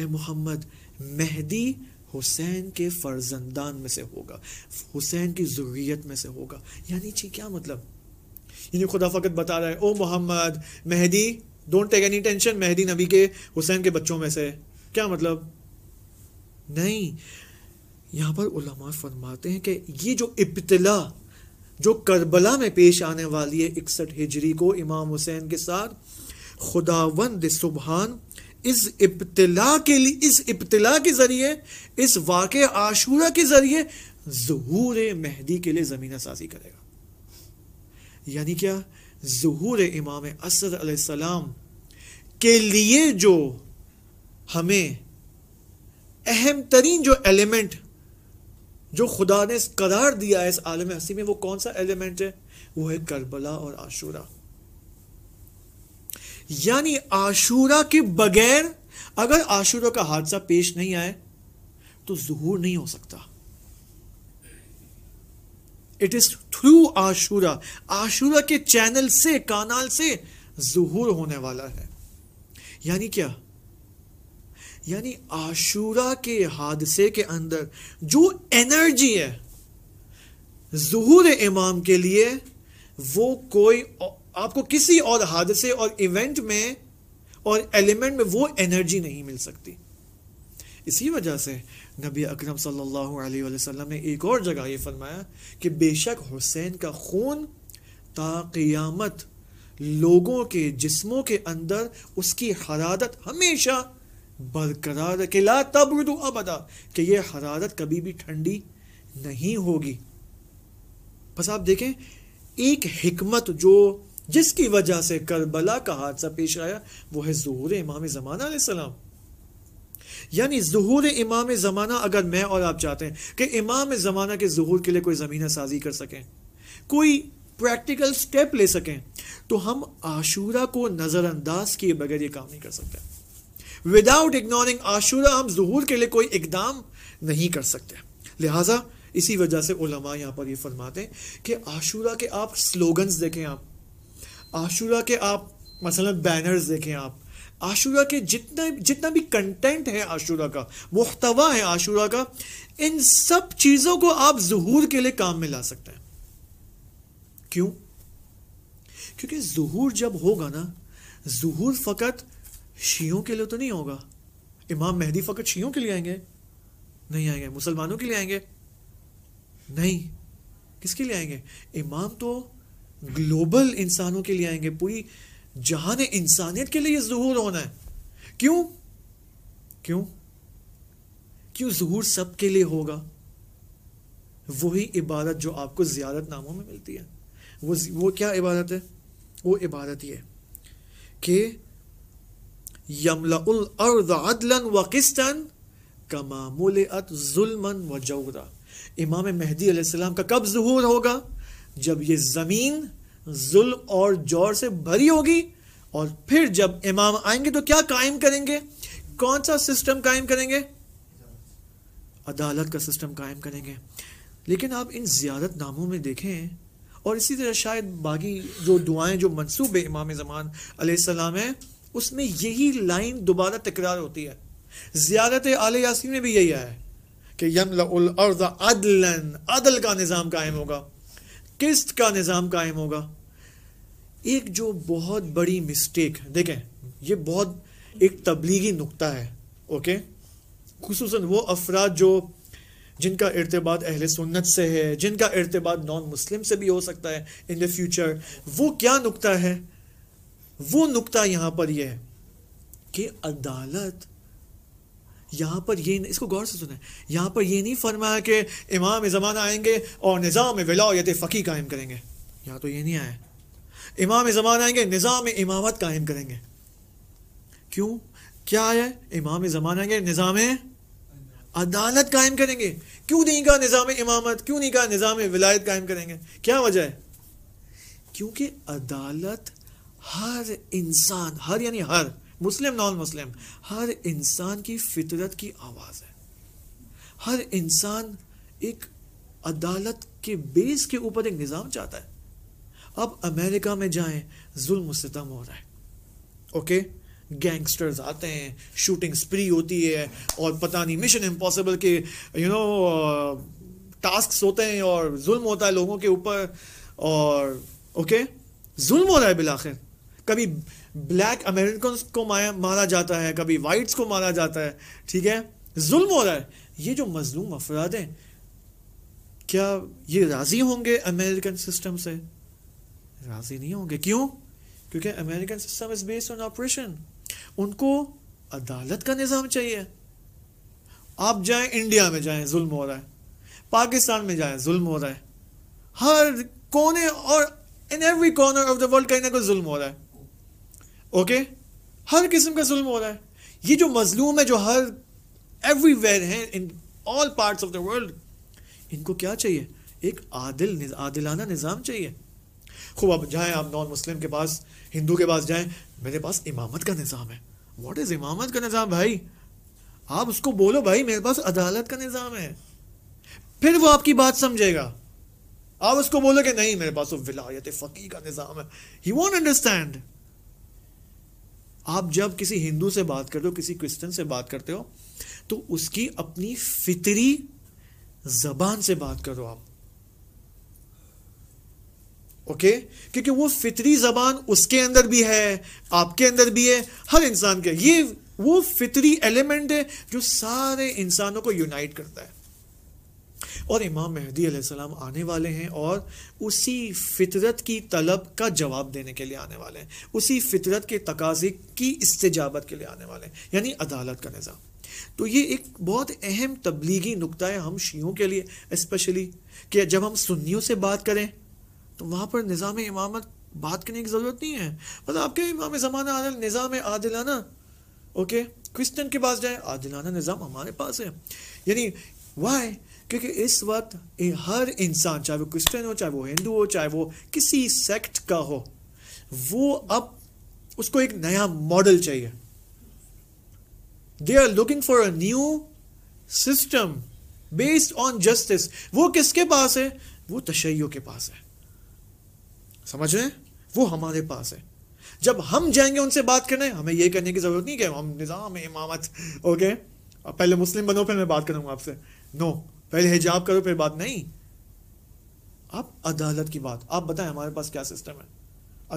ए मोहम्मद मेहदी हुसैन के फर्जंदान में से होगा हुसैन की ज़रूरीत में से होगा यानी क्या मतलब यानी खुदा फ़कत बता रहा है O Mohammad Mehdi don't take any tension मेहदी नबी के हुसैन के बच्चों में से क्या मतलब नहीं यहाँ पर उलमा फरमाते हैं कि ये जो इब्तला जो करबला में पेश आने वाली है इकसठ हिजरी को इमाम हुसैन के साथ खुदावंद सुबहान इस इब्तला के लिए इस इब्तला के ज़रिए इस वाक़ आशूरा के ज़रिए ज़हूर मेहदी के लिए ज़मीन साजी करेगा यानी क्या जहूर इमाम असर सलाम के लिए जो हमें अहम तरीन जो एलिमेंट जो खुदा ने करार दिया है इस आलम हसी में वो कौन सा एलिमेंट है वो है करबला और आशूरा यानी आशूरा के बगैर अगर आशूरा का हादसा पेश नहीं आए तो जहूर नहीं हो सकता इट इज थ्रू आशूरा आशूरा के चैनल से कानाल से जहूर होने वाला है यानी क्या यानी आशूरा के हादसे के अंदर जो एनर्जी है जहूर इमाम के लिए वो कोई आपको किसी और हादसे और इवेंट में और एलिमेंट में वो एनर्जी नहीं मिल सकती इसी वजह से नबी अकरम सल्लल्लाहु अलैहि वसल्लम ने एक और जगह ये फरमाया कि बेशक हुसैन का खून ताकियामत लोगों के जिस्मों के अंदर उसकी हरारत हमेशा बरकरार के ला तबरदू अबदा कि यह हरारत कभी भी ठंडी नहीं होगी बस आप देखें एक हमत जो जिसकी वजह से करबला का हादसा पेश आया वो है जहूर इमाम ज़माना सलाम यानी जहूर इमाम ज़माना अगर मैं और आप चाहते हैं कि इमाम ज़माना के जहूर के लिए कोई ज़मीन साजी कर सकें कोई प्रैक्टिकल स्टेप ले सकें तो हम आशूरा को नज़रअंदाज किए बगैर ये काम नहीं कर सकते विदाउट इग्नोरिंग आशूरा हम जहूर के लिए कोई इकदाम नहीं कर सकते लिहाजा इसी वजह से उलमा यहाँ पर ये फरमाते हैं कि आशूरा के आप स्लोगन्स देखें आप आशूरा के आप मसलन बैनर्स देखें आप आशूरा के जितना जितना भी कंटेंट है आशूरा का मुख्तवा है आशूरा का इन सब चीज़ों को आप जहूर के लिए काम में ला सकते हैं क्यों क्योंकि जहूर जब होगा ना जहूर फ़कत शियों के लिए तो नहीं होगा इमाम मेहदी फ़कत शियों के लिए आएंगे नहीं आएंगे मुसलमानों के लिए आएंगे नहीं किसके लिए आएंगे इमाम तो ग्लोबल इंसानों के लिए आएंगे पूरी जहां ने इंसानियत के लिए जहूर होना है क्यों क्यों क्यों जहूर सबके लिए होगा वही इबादत जो आपको ज़्यादत नामों में मिलती है वो वो क्या इबादत है वो इबादत ये कि यमलाउल अर्द अदलन व किस्तन कमामुल जुलमन व जौरा इमाम मेहदी का कब जहूर होगा जब ये ज़मीन जुल और जोर से भरी होगी और फिर जब इमाम आएंगे तो क्या कायम करेंगे कौन सा सिस्टम कायम करेंगे अदालत का सिस्टम कायम करेंगे लेकिन आप इन ज्यारत नामों में देखें और इसी तरह शायद बाकी जो दुआएं जो मनसूब है इमाम ज़मान अलैहिस्सलाम है उसमें यही लाइन दोबारा तकरार होती है ज्यारत आल यासीन में भी यही आया है कि यमला अदलन अदल का निज़ाम कायम होगा किस्त का निज़ाम कायम होगा एक जो बहुत बड़ी मिस्टेक देखें ये बहुत एक तबलीगी नुकता है ओके खूस वो अफराद जो जिनका इरतबाद अहल सुन्नत से है जिनका इरतबाद नॉन मुस्लिम से भी हो सकता है इन द फ्यूचर वो क्या नुकता है वो नुकता यहाँ पर यह है कि अदालत यहाँ पर ये इसको गौर से सुना है यहाँ पर ये नहीं फरमाया कि इमाम ज़माना आएंगे और निज़ाम विलायत फ़की कायम करेंगे यहाँ तो ये नहीं आया इमाम ज़मान आएंगे निज़ाम इमामत कायम करेंगे क्यों क्या है इमाम ज़मान आएंगे निज़ाम अदालत कायम करेंगे क्यों नहीं कहा निज़ाम इमामत क्यों नहीं कहा निज़ाम विलायत कायम करेंगे क्या वजह है क्योंकि अदालत हर इंसान हर यानी हर मुस्लिम नॉन मुस्लिम हर इंसान की फितरत की आवाज़ है हर इंसान एक अदालत के बेस के ऊपर एक निज़ाम चाहता है अब अमेरिका में जाएं जुल्म सितम हो रहा है ओके गैंगस्टर्स आते हैं शूटिंग स्प्री होती है और पता नहीं मिशन इम्पॉसिबल के यू नो टास्क होते हैं और जुल्म होता है लोगों के ऊपर और ओके जुल्म हो रहा है बिलाखिर कभी ब्लैक अमेरिकन को मारा जाता है कभी वाइट्स को मारा जाता है ठीक है जुल्म हो रहा है ये जो मजलूम अफराद हैं क्या ये राज़ी होंगे अमेरिकन सिस्टम से राज़ी नहीं होंगे क्यों क्योंकि American system is based on operation उनको अदालत का निज़ाम चाहिए आप जाएं इंडिया में जाएं जुल्म हो रहा है पाकिस्तान में जाएं जुल्म हो रहा है हर कोने और in every corner of the world कहीं ना कहीं जुल्म हो रहा है ओके okay? हर किस्म का जुल्म हो रहा है ये जो मजलूम है जो हर एवरीवेयर है in all parts of the world इनको क्या चाहिए एक आदिल आदिलाना निज़ाम चाहिए खूब आप जाएँ आप नॉन मुस्लिम के पास हिंदू के पास जाएँ मेरे पास इमामत का निज़ाम है वॉट इज़ इमामत का निज़ाम भाई आप उसको बोलो भाई मेरे पास अदालत का निज़ाम है फिर वो आपकी बात समझेगा आप उसको बोलो कि नहीं मेरे पास वो विलायत फ़की का निज़ाम है ही वॉन्ट अंडरस्टैंड आप जब किसी हिंदू से बात करते हो किसी क्रिश्चन से बात करते हो तो उसकी अपनी फितरी जबान से बात करो आप ओके क्योंकि वो फितरी ज़बान उसके अंदर भी है आपके अंदर भी है हर इंसान के ये वो फितरी एलिमेंट है जो सारे इंसानों को यूनाइट करता है और इमाम मेहदी सलाम आने वाले हैं और उसी फितरत की तलब का जवाब देने के लिए आने वाले हैं उसी फितरत के तकाजे की इस्तेजाबत के लिए आने वाले हैं यानी अदालत का निज़ाम तो ये एक बहुत अहम तबलीगी नुकता है हम शीयों के लिए स्पेशली कि जब हम सुन्नियों से बात करें तो वहाँ पर निज़ाम इमामत बात करने की ज़रूरत नहीं है मतलब आपके इमाम ज़माना आदल निज़ाम आदिलाना ओके क्रिश्चन के पास जाए आदिलाना निज़ाम हमारे पास है यानी वाई क्योंकि इस वक्त हर इंसान चाहे वो क्रिश्चन हो चाहे वो हिंदू हो चाहे वो किसी सेक्ट का हो वो अब उसको एक नया मॉडल चाहिए they are looking for a new system based on justice वो किसके पास है वो तशैयों के पास है समझ रहे हैं वो हमारे पास है जब हम जाएंगे उनसे बात करने हमें ये करने की ज़रूरत नहीं कि हम निज़ाम इमामत ओके अब पहले मुस्लिम बनो फिर मैं बात करूंगा आपसे नो पहले हिजाब करो फिर बात नहीं आप अदालत की बात आप बताएं हमारे पास क्या सिस्टम है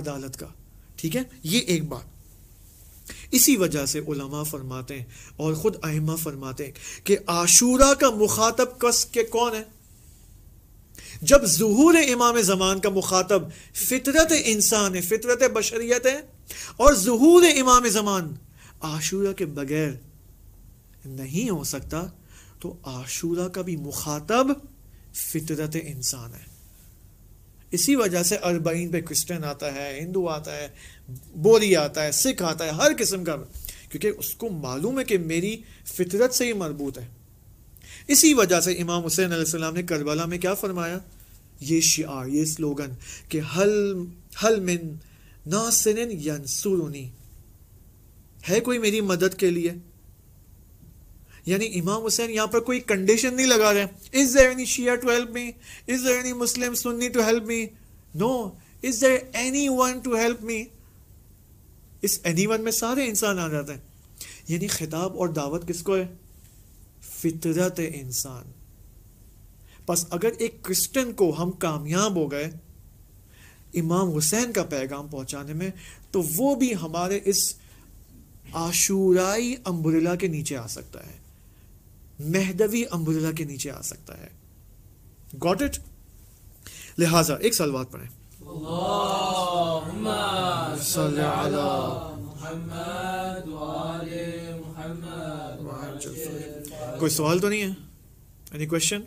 अदालत का ठीक है ये एक बात इसी वजह से उलमा फरमाते हैं और ख़ुद अहमा फरमाते हैं कि आशूरा का मुखातब कस के कौन है जब जहूर इमाम ज़मान का मुखातब फितरत इंसान है फितरत बशरियत है और जहूर इमाम ज़मान आशूरा के बगैर नहीं हो सकता तो आशूरा का भी मुखातब फितरत इंसान है इसी वजह से अरबईन पे क्रिश्चन आता है हिंदू आता है बोरी आता है सिख आता है हर किस्म का क्योंकि उसको मालूम है कि मेरी फितरत से ही मरबूत है इसी वजह से इमाम हुसैन आसमाम ने करबला में क्या फरमाया ये शिआर ये स्लोगन के हल हल मिन नासिन है कोई मेरी मदद के लिए यानी इमाम हुसैन यहां पर कोई कंडीशन नहीं लगा रहे is there any Shia to help me is there any Muslim Sunni to help me no is there anyone to help me is any one में सारे इंसान आ जाते हैं यानी खिताब और दावत किसको है फितरत इंसान बस अगर एक क्रिश्चियन को हम कामयाब हो गए इमाम हुसैन का पैगाम पहुंचाने में तो वो भी हमारे इस आशूराई अम्ब्रेला के नीचे आ सकता है महदवी अम्ब्रेला के नीचे आ सकता है गॉट इट लिहाजा एक साल बात पढ़े कोई सवाल तो नहीं है एनी क्वेश्चन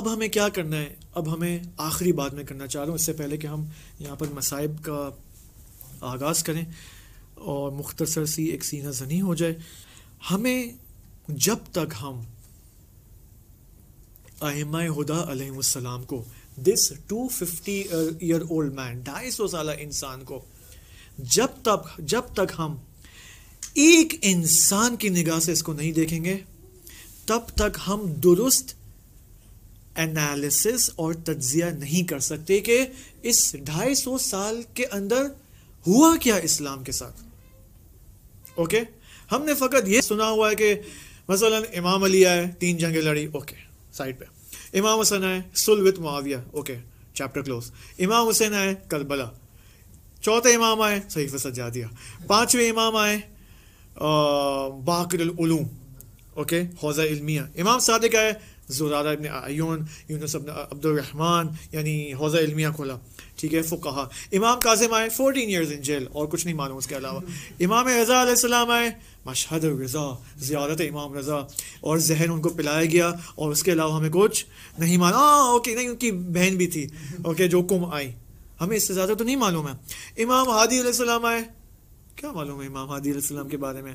अब हमें क्या करना है अब हमें आखिरी बात में करना चाह रहा हूँ इससे पहले कि हम यहाँ पर मसाइब का आगाज़ करें और मुख्तसर सी एक सीना जनी हो जाए हमें जब तक हम आम हदा अलैहिस्सलाम को this two fifty year old man ढाई सौ साल इंसान को जब तक जब तक हम एक इंसान की निगाह से इसको नहीं देखेंगे तब तक हम दुरुस्त एनालिसिस और तजिया नहीं कर सकते कि इस ढाई सौ साल के अंदर हुआ क्या इस्लाम के साथ ओके हमने फ़कत ये सुना हुआ है कि मसलन इमाम अली आए तीन जंगे लड़ी ओके साइड पे इमाम हुसैन आए सुल with Muawiya okay chapter close Imam Hussain आए कलबला चौथे इमाम आए सही फसल जा दिया पांचवें इमाम आए बाकर ओके हौज़ा इलमिया इमाम सादे का है जुरारा इबन आयोन यूनस अब्दुलरहमान यानी हौज़ा इलमिया खोला ठीक है फो कहा इमाम काजिम आए फोर्टीन ईयर्स इन जेल और कुछ नहीं मालूम उसके अलावा इमाम रज़ा आए मशहद रज़ा ज़्यारत इमाम रज़ा और जहन उनको पिलाया गया और उसके अलावा हमें कुछ नहीं मालूम हाँ ओके नहीं उनकी बहन भी थी ओके जो कुम आई हमें इससे ज़्यादा तो नहीं मालूम है इमाम हादी आए क्या मालूम है इमाम हादी अलैहिस्सलाम के बारे में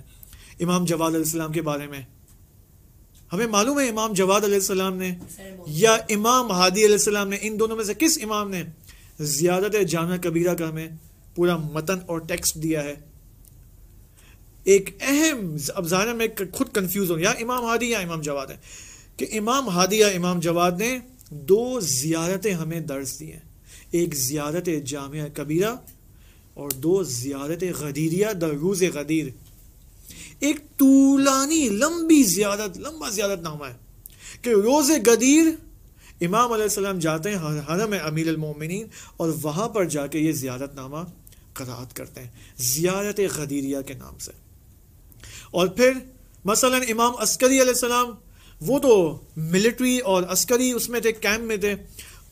इमाम जवाद अलैहिस्सलाम के बारे में हमें मालूम है इमाम जवाद अलैहिस्सलाम ने या इमाम हादी अलैहिस्सलाम ने इन दोनों में से किस इमाम ने ज़्यादत जाना कबीरा का हमें पूरा मतन और टेक्स्ट दिया है एक अहम अब जाना मैं खुद कंफ्यूज हूँ या इमाम हादी या इमाम जवाद है कि इमाम हादी या इमाम जवाद ने दो ज़्यारतें हमें दर्ज दी हैं एक ज़्यारत जामिया कबीरा और दो ज़्यारत गदीरिया द रूज गदीर एक तूलानी लंबी ज्यादत लंबा ज्यादत नामा है कि रोज़ गदीर इमाम सलाम जाते हैं हरम अमीर मोमिन और वहाँ पर जाके ये ज़्यारत नामा करात करते हैं ज़्यारत गदीरिया के नाम से और फिर मसलन इमाम अस्करी सलाम वो तो मिलिट्री और अस्करी उसमें थे कैंप में थे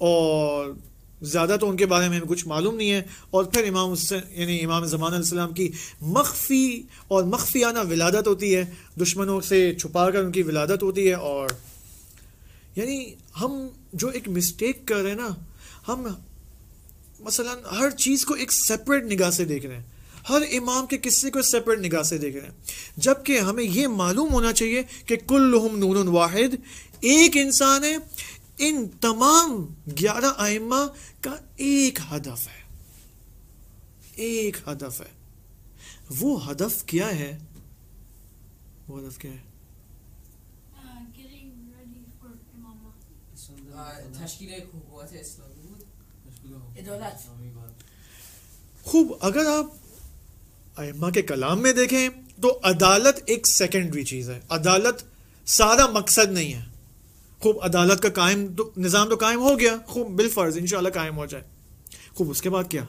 और ज़्यादा तो उनके बारे में कुछ मालूम नहीं है और फिर इमाम यानी इमाम ज़मान की मख्फी और मख्फियाना विलादत होती है दुश्मनों से छुपा कर उनकी विलादत होती है और यानी हम जो एक मिस्टेक कर रहे हैं ना हम मसलन हर चीज़ को एक सेपरेट निगाह से देख रहे हैं हर इमाम के किस्से को सेपरेट निगाह से देख रहे हैं जबकि हमें यह मालूम होना चाहिए कि कुल हम नून वाहिद एक इंसान है इन तमाम ग्यारह आइमा का एक हदफ है एक हदफ है वो हदफ क्या है वो हदफ क्या है uh, uh, खूब अगर आप अम्मा के कलाम में देखें तो अदालत एक सेकेंडरी चीज़ है अदालत सारा मकसद नहीं है खूब अदालत का कायम तो निज़ाम तो कायम हो गया खूब बिलफर्ज इन कायम हो जाए खूब उसके बाद क्या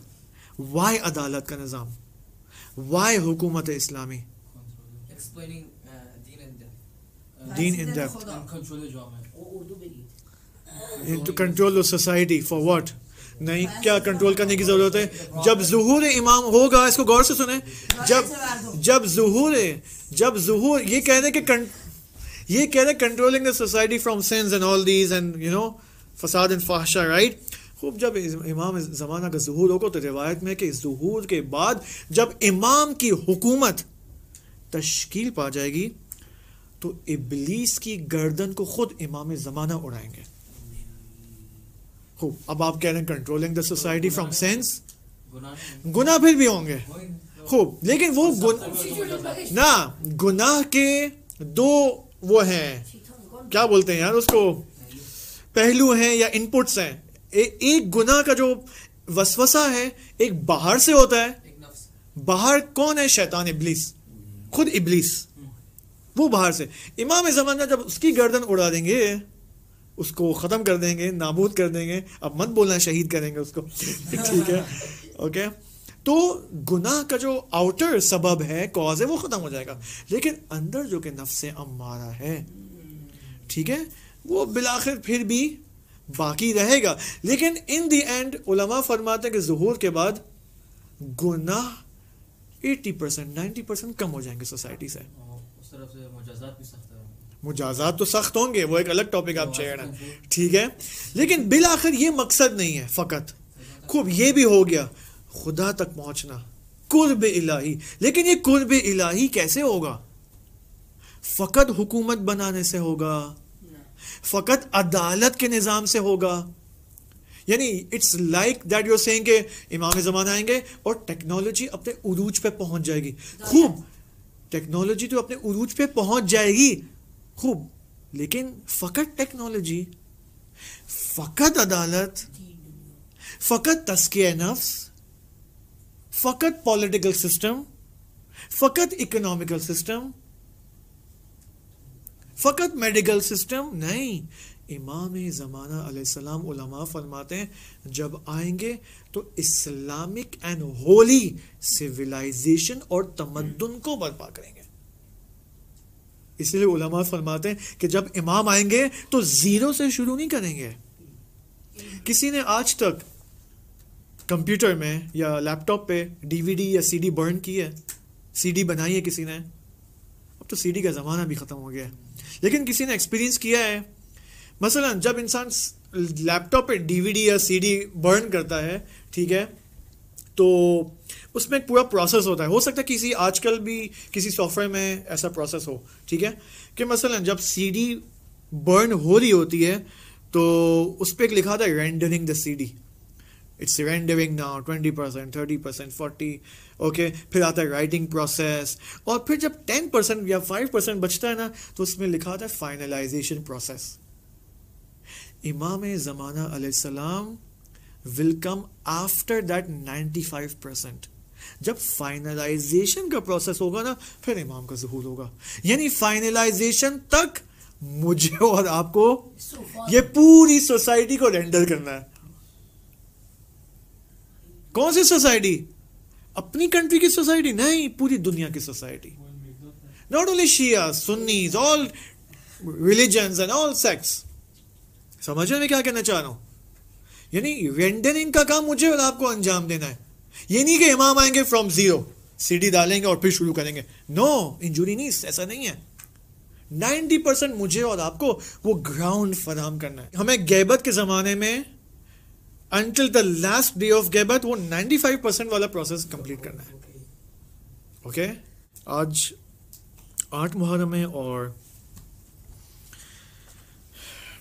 वाई अदालत का निज़ाम वाई हुकूमत इस्लामी दीन in depth control society for what नहीं क्या कंट्रोल करने की ज़रूरत है जब जहूर इमाम होगा इसको गौर से सुने जब जब जहूर जब जहूर ये कहने के ये कह रहे controlling the society from sins and all these and you know फसाद एंड फाशा राइट खूब जब इमाम ज़माना का जहूर होगा तो रिवायत में कि जहूर के बाद जब इमाम की हुकूमत तश्कील पा जाएगी तो इबलीस की गर्दन को खुद इमाम ज़माना उड़ाएंगे खूब अब आप कह रहे हैं controlling the society from sins गुना फिर भी होंगे खूब लेकिन वो गुन... ना गुनाह के दो वो हैं क्या बोलते हैं यार उसको पहलू हैं या इनपुट्स हैं ए, एक गुना का जो वसवसा है एक बाहर से होता है बाहर कौन है शैतान इबलीस खुद इबलीस वो बाहर से इमाम जमाना जब उसकी गर्दन उड़ा देंगे उसको ख़त्म कर देंगे नाबूद कर देंगे अब मत बोलना शहीद करेंगे उसको ठीक है ओके okay? तो गुनाह का जो आउटर सबब है कॉज है वो ख़त्म हो जाएगा लेकिन अंदर जो कि नफ्स अमारा है ठीक है वो बिलाखिर फिर भी बाकी रहेगा लेकिन इन दी एंड उलमा फरमाते हैं कि जहूर के बाद गुनाह 80 परसेंट नाइन्टी परसेंट कम हो जाएंगे सोसाइटी से मुजाजात तो सख्त होंगे वो एक अलग टॉपिक आप छेड़ना ठीक है लेकिन बिल आखिर ये मकसद नहीं है फ़कत खूब ये भी हो गया खुदा तक पहुंचना कुर्ब इलाही लेकिन ये कुर्ब इलाही कैसे होगा फ़कत हुकूमत बनाने से होगा फ़कत अदालत के निज़ाम से होगा यानी it's like that you're saying के इमाम ज़मान आएंगे और टेक्नोलॉजी अपने उरूज पे पहुंच जाएगी खूब टेक्नोलॉजी तो अपने उरूज पे पहुंच जाएगी खूब लेकिन फ़कत टेक्नोलॉजी फ़कत अदालत फ़कत तस्किया नफ्स फकत पॉलिटिकल सिस्टम फकत इकोनॉमिकल सिस्टम फकत मेडिकल सिस्टम नहीं इमाम ज़माना उलमा फरमाते हैं जब आएंगे तो इस्लामिक एंड होली सिविलाइजेशन और तमदन को बर्पा करेंगे इसलिए उलमा फरमाते हैं कि जब इमाम आएंगे तो ज़ीरो से शुरू नहीं करेंगे किसी ने आज तक कंप्यूटर में या लैपटॉप पे डीवीडी या सीडी बर्न की है सीडी बनाई है किसी ने अब तो सीडी का ज़माना भी ख़त्म हो गया है लेकिन किसी ने एक्सपीरियंस किया है मसलन जब इंसान लैपटॉप पे डीवीडी या सीडी बर्न करता है ठीक है तो उसमें एक पूरा प्रोसेस होता है हो सकता है किसी आजकल भी किसी सॉफ्टवेयर में ऐसा प्रोसेस हो ठीक है कि मसलन जब सीडी बर्न हो रही होती है तो उस पर एक लिखा था rendering the CD it's rendering now twenty percent thirty percent forty okay फिर आता है राइटिंग प्रोसेस और फिर जब टेन परसेंट या फाइव परसेंट बचता है ना तो उसमें लिखा होता है फाइनलाइजेशन प्रोसेस इमाम ज़माना सलाम will come after that ninety five percent जब फाइनलाइजेशन का प्रोसेस होगा ना फिर इमाम का जहूर होगा यानी फाइनलाइजेशन तक मुझे और आपको ये पूरी सोसाइटी को रेंडर करना है कौन सी सोसाइटी अपनी कंट्री की सोसाइटी नहीं पूरी दुनिया की society not only Shia Sunni all religion and all sex समझ में क्या कहना चाह रहा हूं यानी वेंडनिंग का काम मुझे और आपको अंजाम देना है ये नहीं कि इमाम आएंगे फ्रॉम जीरो सीडी डालेंगे और फिर शुरू करेंगे नो इंजुरी नहीं ऐसा नहीं है नाइनटी परसेंट मुझे और आपको वो ग्राउंड फराम करना है हमें गैबत के ज़माने में until the last day of गैबत वो 95 परसेंट वाला प्रोसेस कंप्लीट करना है ओके okay? आज आठ मुहर्रम है और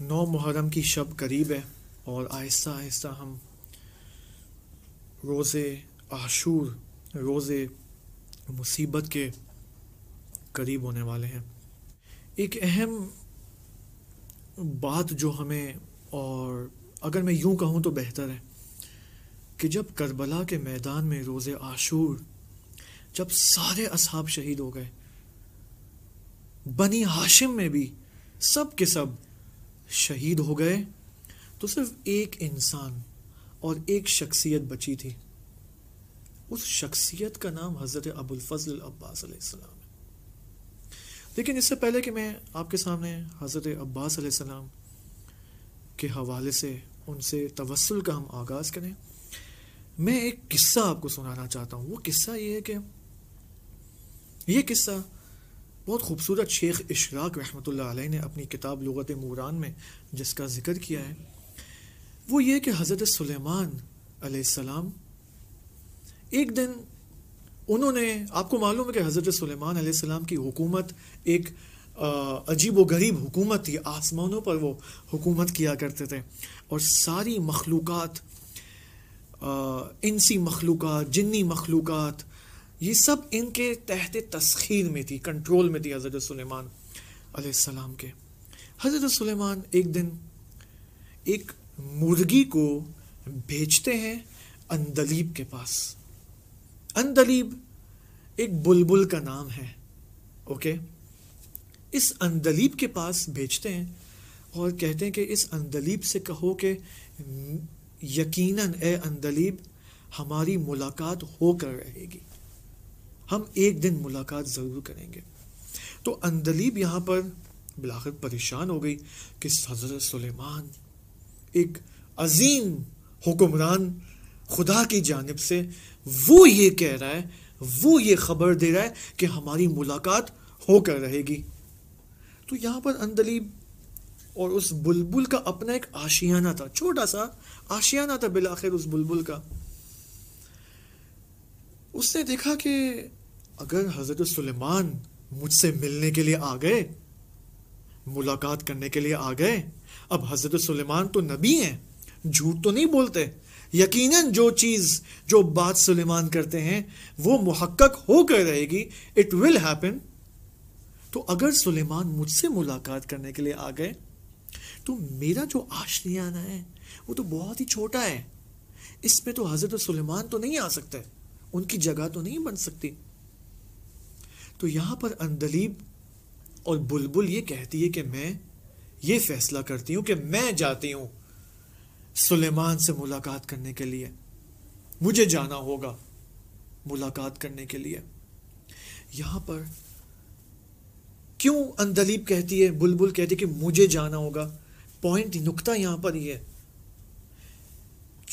नौ मुहर्रम की शब करीब है और आहिस्ता आहिस्ता हम रोज़े आशूर रोज़े मुसीबत के करीब होने वाले हैं एक अहम बात जो हमें और अगर मैं यूं कहूँ तो बेहतर है कि जब करबला के मैदान में रोज़ आशूर जब सारे असहाब शहीद हो गए बनी हाशिम में भी सब के सब शहीद हो गए तो सिर्फ एक इंसान और एक शख्सियत बची थी उस शख्सियत का नाम हज़रत फजल अब्बास है लेकिन इससे पहले कि मैं आपके सामने हज़रत अब्बास सलाम के हवाले से उनसे तवसल का हम आगाज़ करें मैं एक किस्सा आपको सुनाना चाहता हूँ वो किस्सा ये है कि ये किस्सा बहुत खूबसूरत शेख इशराक रहमत ने अपनी किताब लगत मुरान में जिसका ज़िक्र किया है वो ये कि हज़रत सुलेमान सलाम एक दिन उन्होंने आपको मालूम है कि हज़रत सुलेमान सलाम की हुकूमत एक अजीब व गरीब हुकूमत थी आसमानों पर वो हुकूमत किया करते थे और सारी मखलूक़ इंसी मखलूक़ जिन्नी मखलूक़ ये सब इनके तहत तस्खीर में थी कंट्रोल में थी हज़रत सलेमान के हज़रत सलेमान एक दिन एक मुर्गी को भेजते हैं अंदलीब के पास अनदलीब एक बुलबुल का नाम है ओके okay? इस अंदलीब के पास भेजते हैं और कहते हैं कि इस अंदलीब से कहो कि यकीनन ए अंदलीब हमारी मुलाकात होकर रहेगी हम एक दिन मुलाकात ज़रूर करेंगे तो अंदलीब यहाँ पर बिलाखिर परेशान हो गई कि हज़रत सुलेमान एक अजीम हुक्मरान खुदा की जानब से वो ये कह रहा है वो ये ख़बर दे रहा है कि हमारी मुलाकात होकर रहेगी तो यहाँ पर अंदलीब और उस बुलबुल का अपना एक आशियाना था छोटा सा आशियाना था बिलाखिर उस बुलबुल का उसने देखा कि अगर हज़रत सुलेमान मुझसे मिलने के लिए आ गए मुलाकात करने के लिए आ गए अब हज़रत सुलेमान तो नबी हैं झूठ तो नहीं बोलते यकीनन जो चीज़ जो बात सुलेमान करते हैं वो मुहक्क होकर रहेगी इट विल हैपन तो अगर सुलेमान मुझसे मुलाकात करने के लिए आ गए तो मेरा जो आशनियाना है वो तो बहुत ही छोटा है इसमें तो हज़रत सुलेमान तो नहीं आ सकते उनकी जगह तो नहीं बन सकती तो यहां पर अंदलीब और बुलबुल ये कहती है कि मैं ये फैसला करती हूं कि मैं जाती हूं सुलेमान से मुलाकात करने के लिए मुझे जाना होगा मुलाकात करने के लिए यहां पर क्यों अंदलीप कहती है बुलबुल कहती है कि मुझे जाना होगा पॉइंट नुकता यहां पर ही है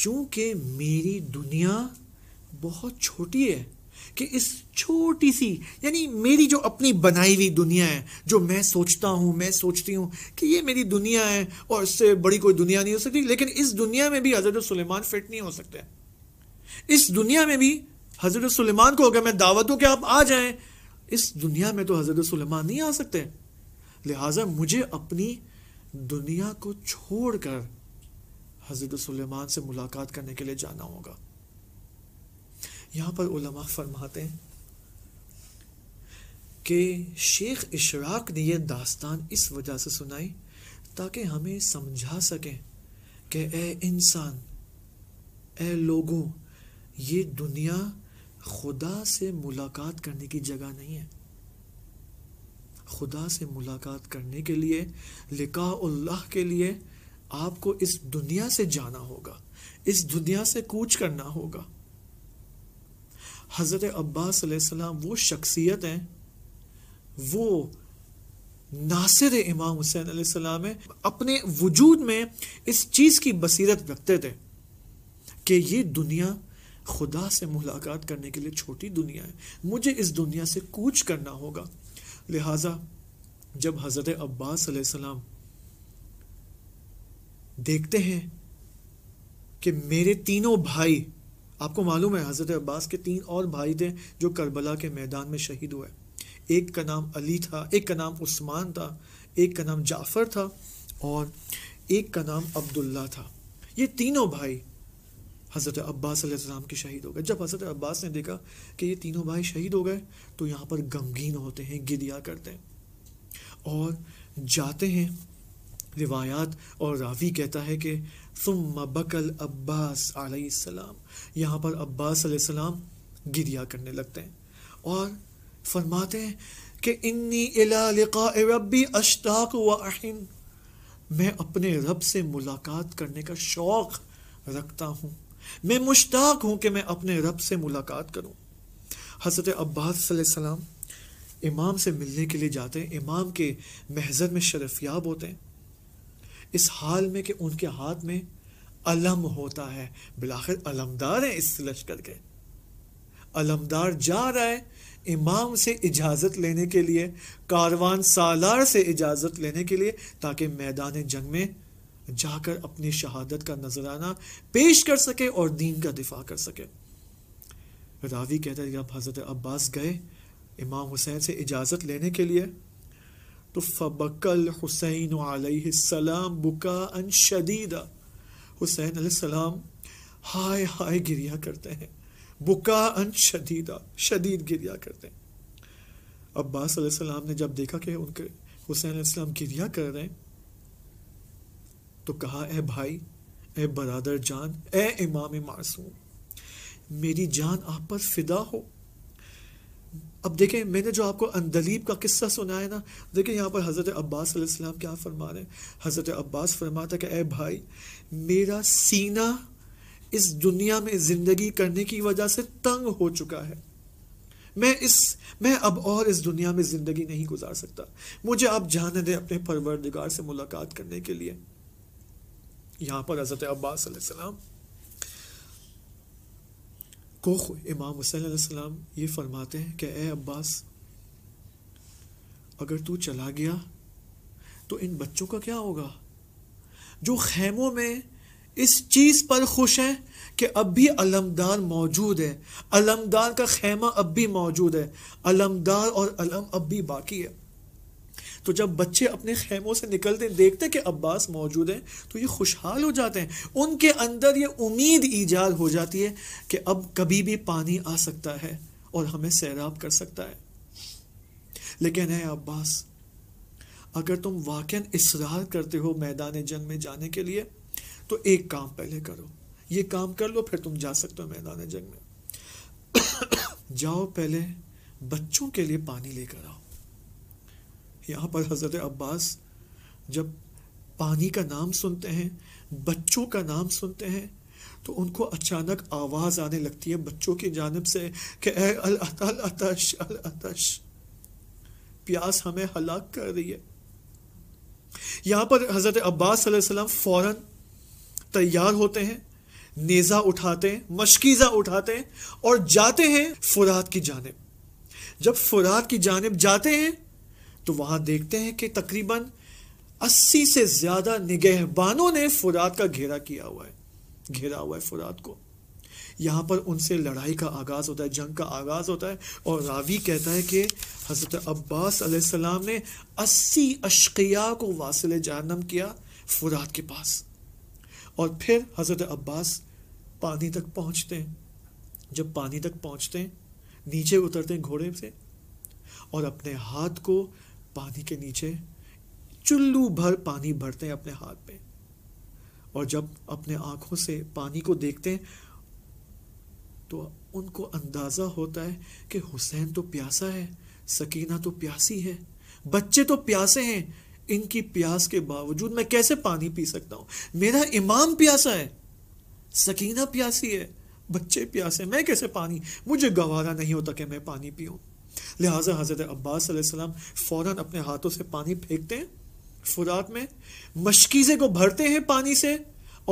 क्योंकि मेरी दुनिया बहुत छोटी है कि इस छोटी सी यानी मेरी जो अपनी बनाई हुई दुनिया है जो मैं सोचता हूं मैं सोचती हूं कि ये मेरी दुनिया है और इससे बड़ी कोई दुनिया नहीं हो सकती लेकिन इस दुनिया में भी हज़रत सुलेमान फिट नहीं हो सकते इस दुनिया में भी हज़रत सुलेमान को अगर मैं दावत हूं कि आप आ जाएं इस दुनिया में तो हज़रत सलेमान नहीं आ सकते लिहाजा मुझे अपनी दुनिया को छोड़कर हज़रत सलेमान से मुलाकात करने के लिए जाना होगा यहां पर उलमा फरमाते हैं कि शेख इशराक ने यह दास्तान इस वजह से सुनाई ताकि हमें समझा सकें कि ए इंसान ए लोगों ये दुनिया खुदा से मुलाकात करने की जगह नहीं है खुदा से मुलाकात करने के लिए लिकाह के लिए आपको इस दुनिया से जाना होगा इस दुनिया से कूच करना होगा हज़रत अब्बास वो शख्सियत हैं वो नासिर इमाम हुसैन सलाम है अपने वजूद में इस चीज़ की बसीरत रखते थे कि ये दुनिया खुदा से मुलाकात करने के लिए छोटी दुनिया है मुझे इस दुनिया से कूच करना होगा लिहाजा जब हज़रत अब्बास देखते हैं कि मेरे तीनों भाई आपको मालूम है हज़रत अब्बास के तीन और भाई थे जो करबला के मैदान में शहीद हुए एक का नाम अली था एक का नाम उस्मान था एक का नाम जाफ़र था और एक का नाम अब्दुल्ला था ये तीनों भाई हज़रत अब्बास आसमाम के शहीद हो गए जब हज़रत अब्बास ने देखा कि ये तीनों भाई शहीद हो गए तो यहाँ पर गमगीन होते हैं गिरिया करते हैं और जाते हैं रिवायात और रावी कहता है कि सुम बकल अब्बास आसमाम यहाँ पर अब्बास आसमाम गिरिया करने लगते हैं और फरमाते हैं कि इन्नी इला लिका रबी अश्ताक व अहिन मैं अपने रब से मुलाकात करने का शौक़ रखता हूँ मैं मुश्ताक हूं कि मैं अपने रब से मुलाकात करूं हजरत अब्बास सलाम इमाम से मिलने के लिए जाते हैं इमाम के महजर में शरफयाब होते हैं इस हाल में कि उनके हाथ में अलम होता है बिलाखिर अलमदार है इस लश्कर के अलमदार जा रहा है इमाम से इजाज़त लेने के लिए कारवान सालार से इजाज़त लेने के लिए ताकि मैदान जंग में जाकर अपनी शहादत का नजराना पेश कर सके और दीन का दिफा कर सके रावी कहता है जब हज़रत अब्बास गए इमाम हुसैन से इजाज़त लेने के लिए तो फ़बकल हुसैन सलाम बुका अन शदीदा हुसैन सलाम हाय हाय गिरिया करते हैं बुका अन शदीदा शदीद गिरिया करते हैं अब्बास सलाम ने जब देखा कि उनके हुसैन सलाम गिरिया कर रहे हैं तो कहा ए भाई ए बरदर जान ए इमाम मासूम मेरी जान आप पर फिदा हो अब देखें मैंने जो आपको अंदलीब का किस्सा सुना है ना देखें यहाँ पर हज़रत अब्बास क्या फरमा रहे हैं हज़रत अब्बास फरमाता कि ए भाई मेरा सीना इस दुनिया में ज़िंदगी करने की वजह से तंग हो चुका है मैं इस मैं अब और इस दुनिया में ज़िंदगी नहीं गुजार सकता मुझे आप जान दें अपने परवरदिगार से मुलाकात करने के लिए यहाँ पर हज़रत अब्बास को इमाम हुसैन सलाम ये फरमाते हैं कि ए अब्बास अगर तू चला गया तो इन बच्चों का क्या होगा जो खैमों में इस चीज़ पर खुश हैं कि अब भी अलमदार मौजूद है अलमदार का खेमा अब भी मौजूद है अलमदार और अलम अब भी बाकी है तो जब बच्चे अपने खेमों से निकलते देखते कि अब्बास मौजूद हैं तो ये खुशहाल हो जाते हैं उनके अंदर ये उम्मीद ईजाद हो जाती है कि अब कभी भी पानी आ सकता है और हमें सैराब कर सकता है लेकिन है अब्बास अगर तुम वाक़ इसरार करते हो मैदान जंग में जाने के लिए तो एक काम पहले करो ये काम कर लो फिर तुम जा सकते हो मैदान जंग में जाओ पहले बच्चों के लिए पानी लेकर आओ यहाँ पर हज़रत अब्बास जब पानी का नाम सुनते हैं बच्चों का नाम सुनते हैं तो उनको अचानक आवाज़ आने लगती है बच्चों की जानब से कि अल अल अतश अल अतश प्यास हमें हलाक कर रही है यहाँ पर हज़रत अब्बास फ़ौर तैयार होते हैं नेज़ा उठाते हैं मशकीज़ा उठाते हैं और जाते हैं फुरात की जानब जब फुरात की जानब जाते हैं तो वहाँ देखते हैं कि तकरीबन 80 से ज़्यादा निगहबानों ने फुरात का घेरा किया हुआ है घेरा हुआ है फुरात को यहाँ पर उनसे लड़ाई का आगाज़ होता है जंग का आगाज़ होता है और रावी कहता है कि हज़रत अब्बास ने अस्सी अशकिया को वासिल जहनम किया फुरात के पास और फिर हज़रत अब्बास पानी तक पहुँचते हैं जब पानी तक पहुँचते हैं नीचे उतरते हैं घोड़े से और अपने हाथ को पानी के नीचे चुल्लू भर पानी भरते हैं अपने हाथ में और जब अपने आंखों से पानी को देखते हैं तो उनको अंदाज़ा होता है कि हुसैन तो प्यासा है सकीना तो प्यासी है बच्चे तो प्यासे हैं इनकी प्यास के बावजूद मैं कैसे पानी पी सकता हूं मेरा इमाम प्यासा है सकीना प्यासी है बच्चे प्यासे मैं कैसे पानी मुझे गवारा नहीं होता कि मैं पानी पीऊं लिहाजा हज़रत अब्बास फ़ौर अपने हाथों से पानी फेंकते हैं फुरात में मशकीज़े को भरते हैं पानी से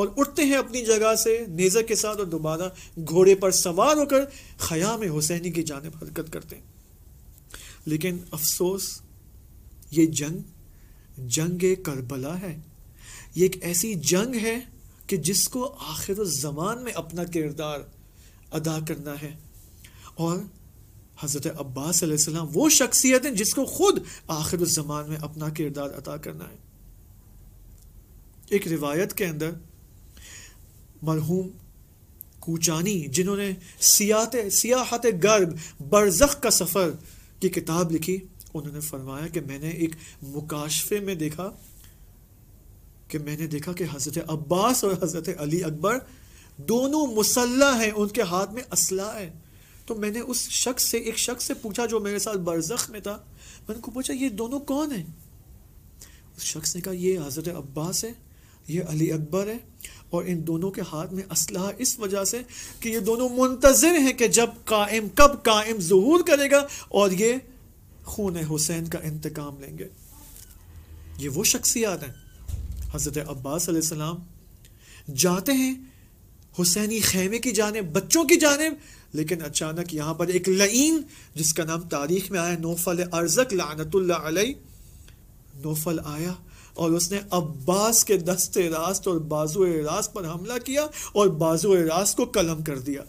और उठते हैं अपनी जगह से नेज़र के साथ और दोबारा घोड़े पर सवार होकर ख़याम हुसैनी की जानब हरकत करते हैं लेकिन अफसोस ये जंग जंग करबला है ये एक ऐसी जंग है कि जिसको आखिर ज़मान में अपना किरदार अदा करना है और हज़रत अब्बास वो शख्सियत हैं जिसको खुद आखिर उस ज़मान में अपना किरदार अदा करना है एक रिवायत के अंदर मरहूम कूचानी जिन्होंने सियात सियाहत गर्ब बरजख का सफ़र की किताब लिखी उन्होंने फरमाया कि मैंने एक मुकाशफे में देखा कि मैंने देखा कि हज़रत अब्बास और हज़रत अली अकबर दोनों मुसल्ला हैं उनके हाथ में असला है तो मैंने उस शख्स से एक शख्स से पूछा जो मेरे साथ बरजख में था मैंने उनको पूछा ये दोनों कौन है उस शख्स ने कहा ये हज़रत अब्बास है ये अली अकबर है और इन दोनों के हाथ में असलाह इस वजह से कि ये दोनों मुंतज़र हैं कि जब कायम कब कायम जहूर करेगा और ये खून हुसैन का इंतकाम लेंगे ये वो शख्सियात हैं हज़रत अब्बास जाते हैं हुसैनी खैमे की जानब बच्चों की जानब लेकिन अचानक यहाँ पर एक लईन जिसका नाम तारीख में आया नोफल अर्जक लानतुल्लाई नोफल आया और उसने अब्बास के दस्ते रास्त और बाजू रास्त पर हमला किया और बाजू रास्त को कलम कर दिया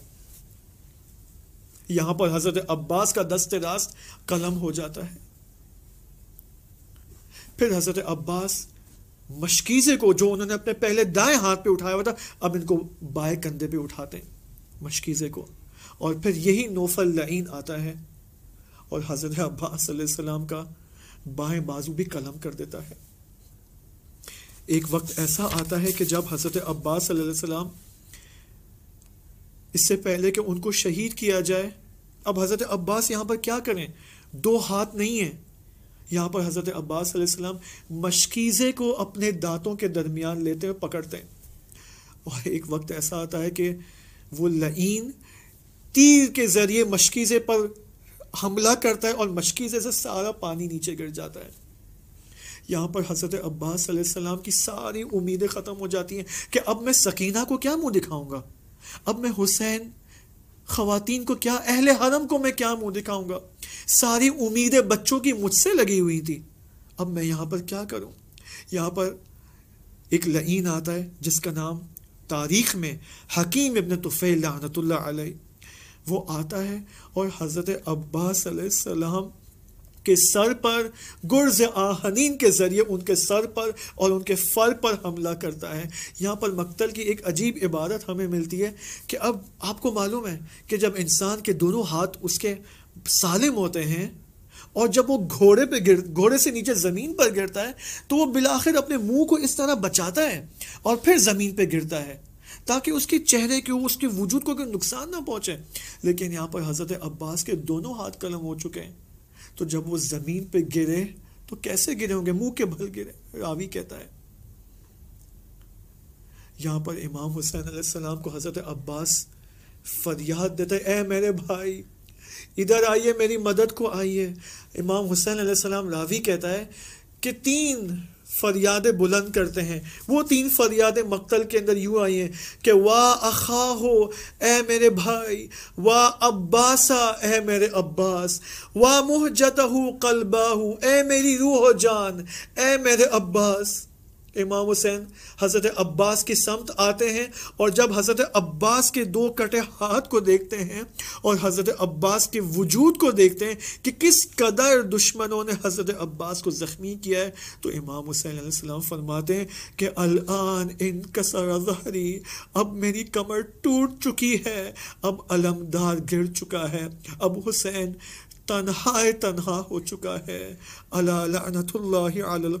यहां पर हज़रत अब्बास का दस्ते रास्त कलम हो जाता है फिर हज़रत अब्बास मशकीज़े को जो उन्होंने अपने पहले दाएं हाथ पे उठाया हुआ था अब इनको बाएं कंधे पे उठाते हैं मशकीज़े को और फिर यही नोफल लाइन आता है और हज़रत अब्बास का बाएं बाजू भी कलम कर देता है एक वक्त ऐसा आता है कि जब हज़रत अब्बास इससे पहले कि उनको शहीद किया जाए अब हज़रत अब्बास यहाँ पर क्या करें दो हाथ नहीं हैं यहाँ पर हज़रत अब्बास मशकीज़े को अपने दांतों के दरमियान लेते हुए पकड़ते हैं और एक वक्त ऐसा आता है कि वो लईन तीर के ज़रिए मशकीज़े पर हमला करता है और मशकीज़े से सारा पानी नीचे गिर जाता है यहाँ पर हज़रत अब्बास की सारी उम्मीदें ख़त्म हो जाती हैं कि अब मैं सकीना को क्या मुंह दिखाऊंगा अब मैं हुसैन ख़वातीन को क्या अहल हरम को मैं क्या मुंह दिखाऊंगा सारी उम्मीदें बच्चों की मुझसे लगी हुई थी अब मैं यहाँ पर क्या करूँ यहाँ पर एक लईन आता है जिसका नाम तारीख में हकीम इबन तुफ़ैल लानतुल्ला अलैह वो आता है और हज़रत अब्बास के सर पर गुर्ज आहनीन के ज़रिए उनके सर पर और उनके फर पर हमला करता है यहाँ पर मकतल की एक अजीब इबारत हमें मिलती है कि अब आपको मालूम है कि जब इंसान के दोनों हाथ उसके सालिम होते हैं और जब वो घोड़े पे गिर घोड़े से नीचे ज़मीन पर गिरता है तो वो बिलाखिर अपने मुंह को इस तरह बचाता है और फिर ज़मीन पे गिरता है ताकि उसके चेहरे के उसके वजूद को कोई नुकसान ना पहुंचे लेकिन यहाँ पर हज़रत अब्बास के दोनों हाथ कलम हो चुके हैं तो जब वो ज़मीन पर गिरे तो कैसे गिरे होंगे मुंह के बल गिरे रावी कहता है यहाँ पर इमाम हुसैन सलाम को हज़रत अब्बास फरियाद देते ए मेरे भाई इधर आइए मेरी मदद को आइए इमाम हुसैन सलाम रावी कहता है कि तीन फरियादें बुलंद करते हैं वो तीन फरियादें मक्तल के अंदर यूँ आई हैं कि वाह अखा हो ए मेरे भाई वाह अब्बासा ए मेरे अब्बास वाह जत हो कलबा हो ए मेरी रूह जान ए मेरे अब्बास इमाम हुसैन हज़रत अब्बास की समत आते हैं और जब हज़रत अब्बास के दो कटे हाथ को देखते हैं और हज़रत अब्बास के वजूद को देखते हैं कि किस कदर दुश्मनों ने हज़रत अब्बास को ज़ख्मी किया है तो इमाम हुसैन फरमाते हैं कि अलआन इन कसरी अब मेरी कमर टूट चुकी है अब अलमदार गिर चुका है अब हुसैन तनहा तनहा हो चुका है अला लानतुल्लाहि अलल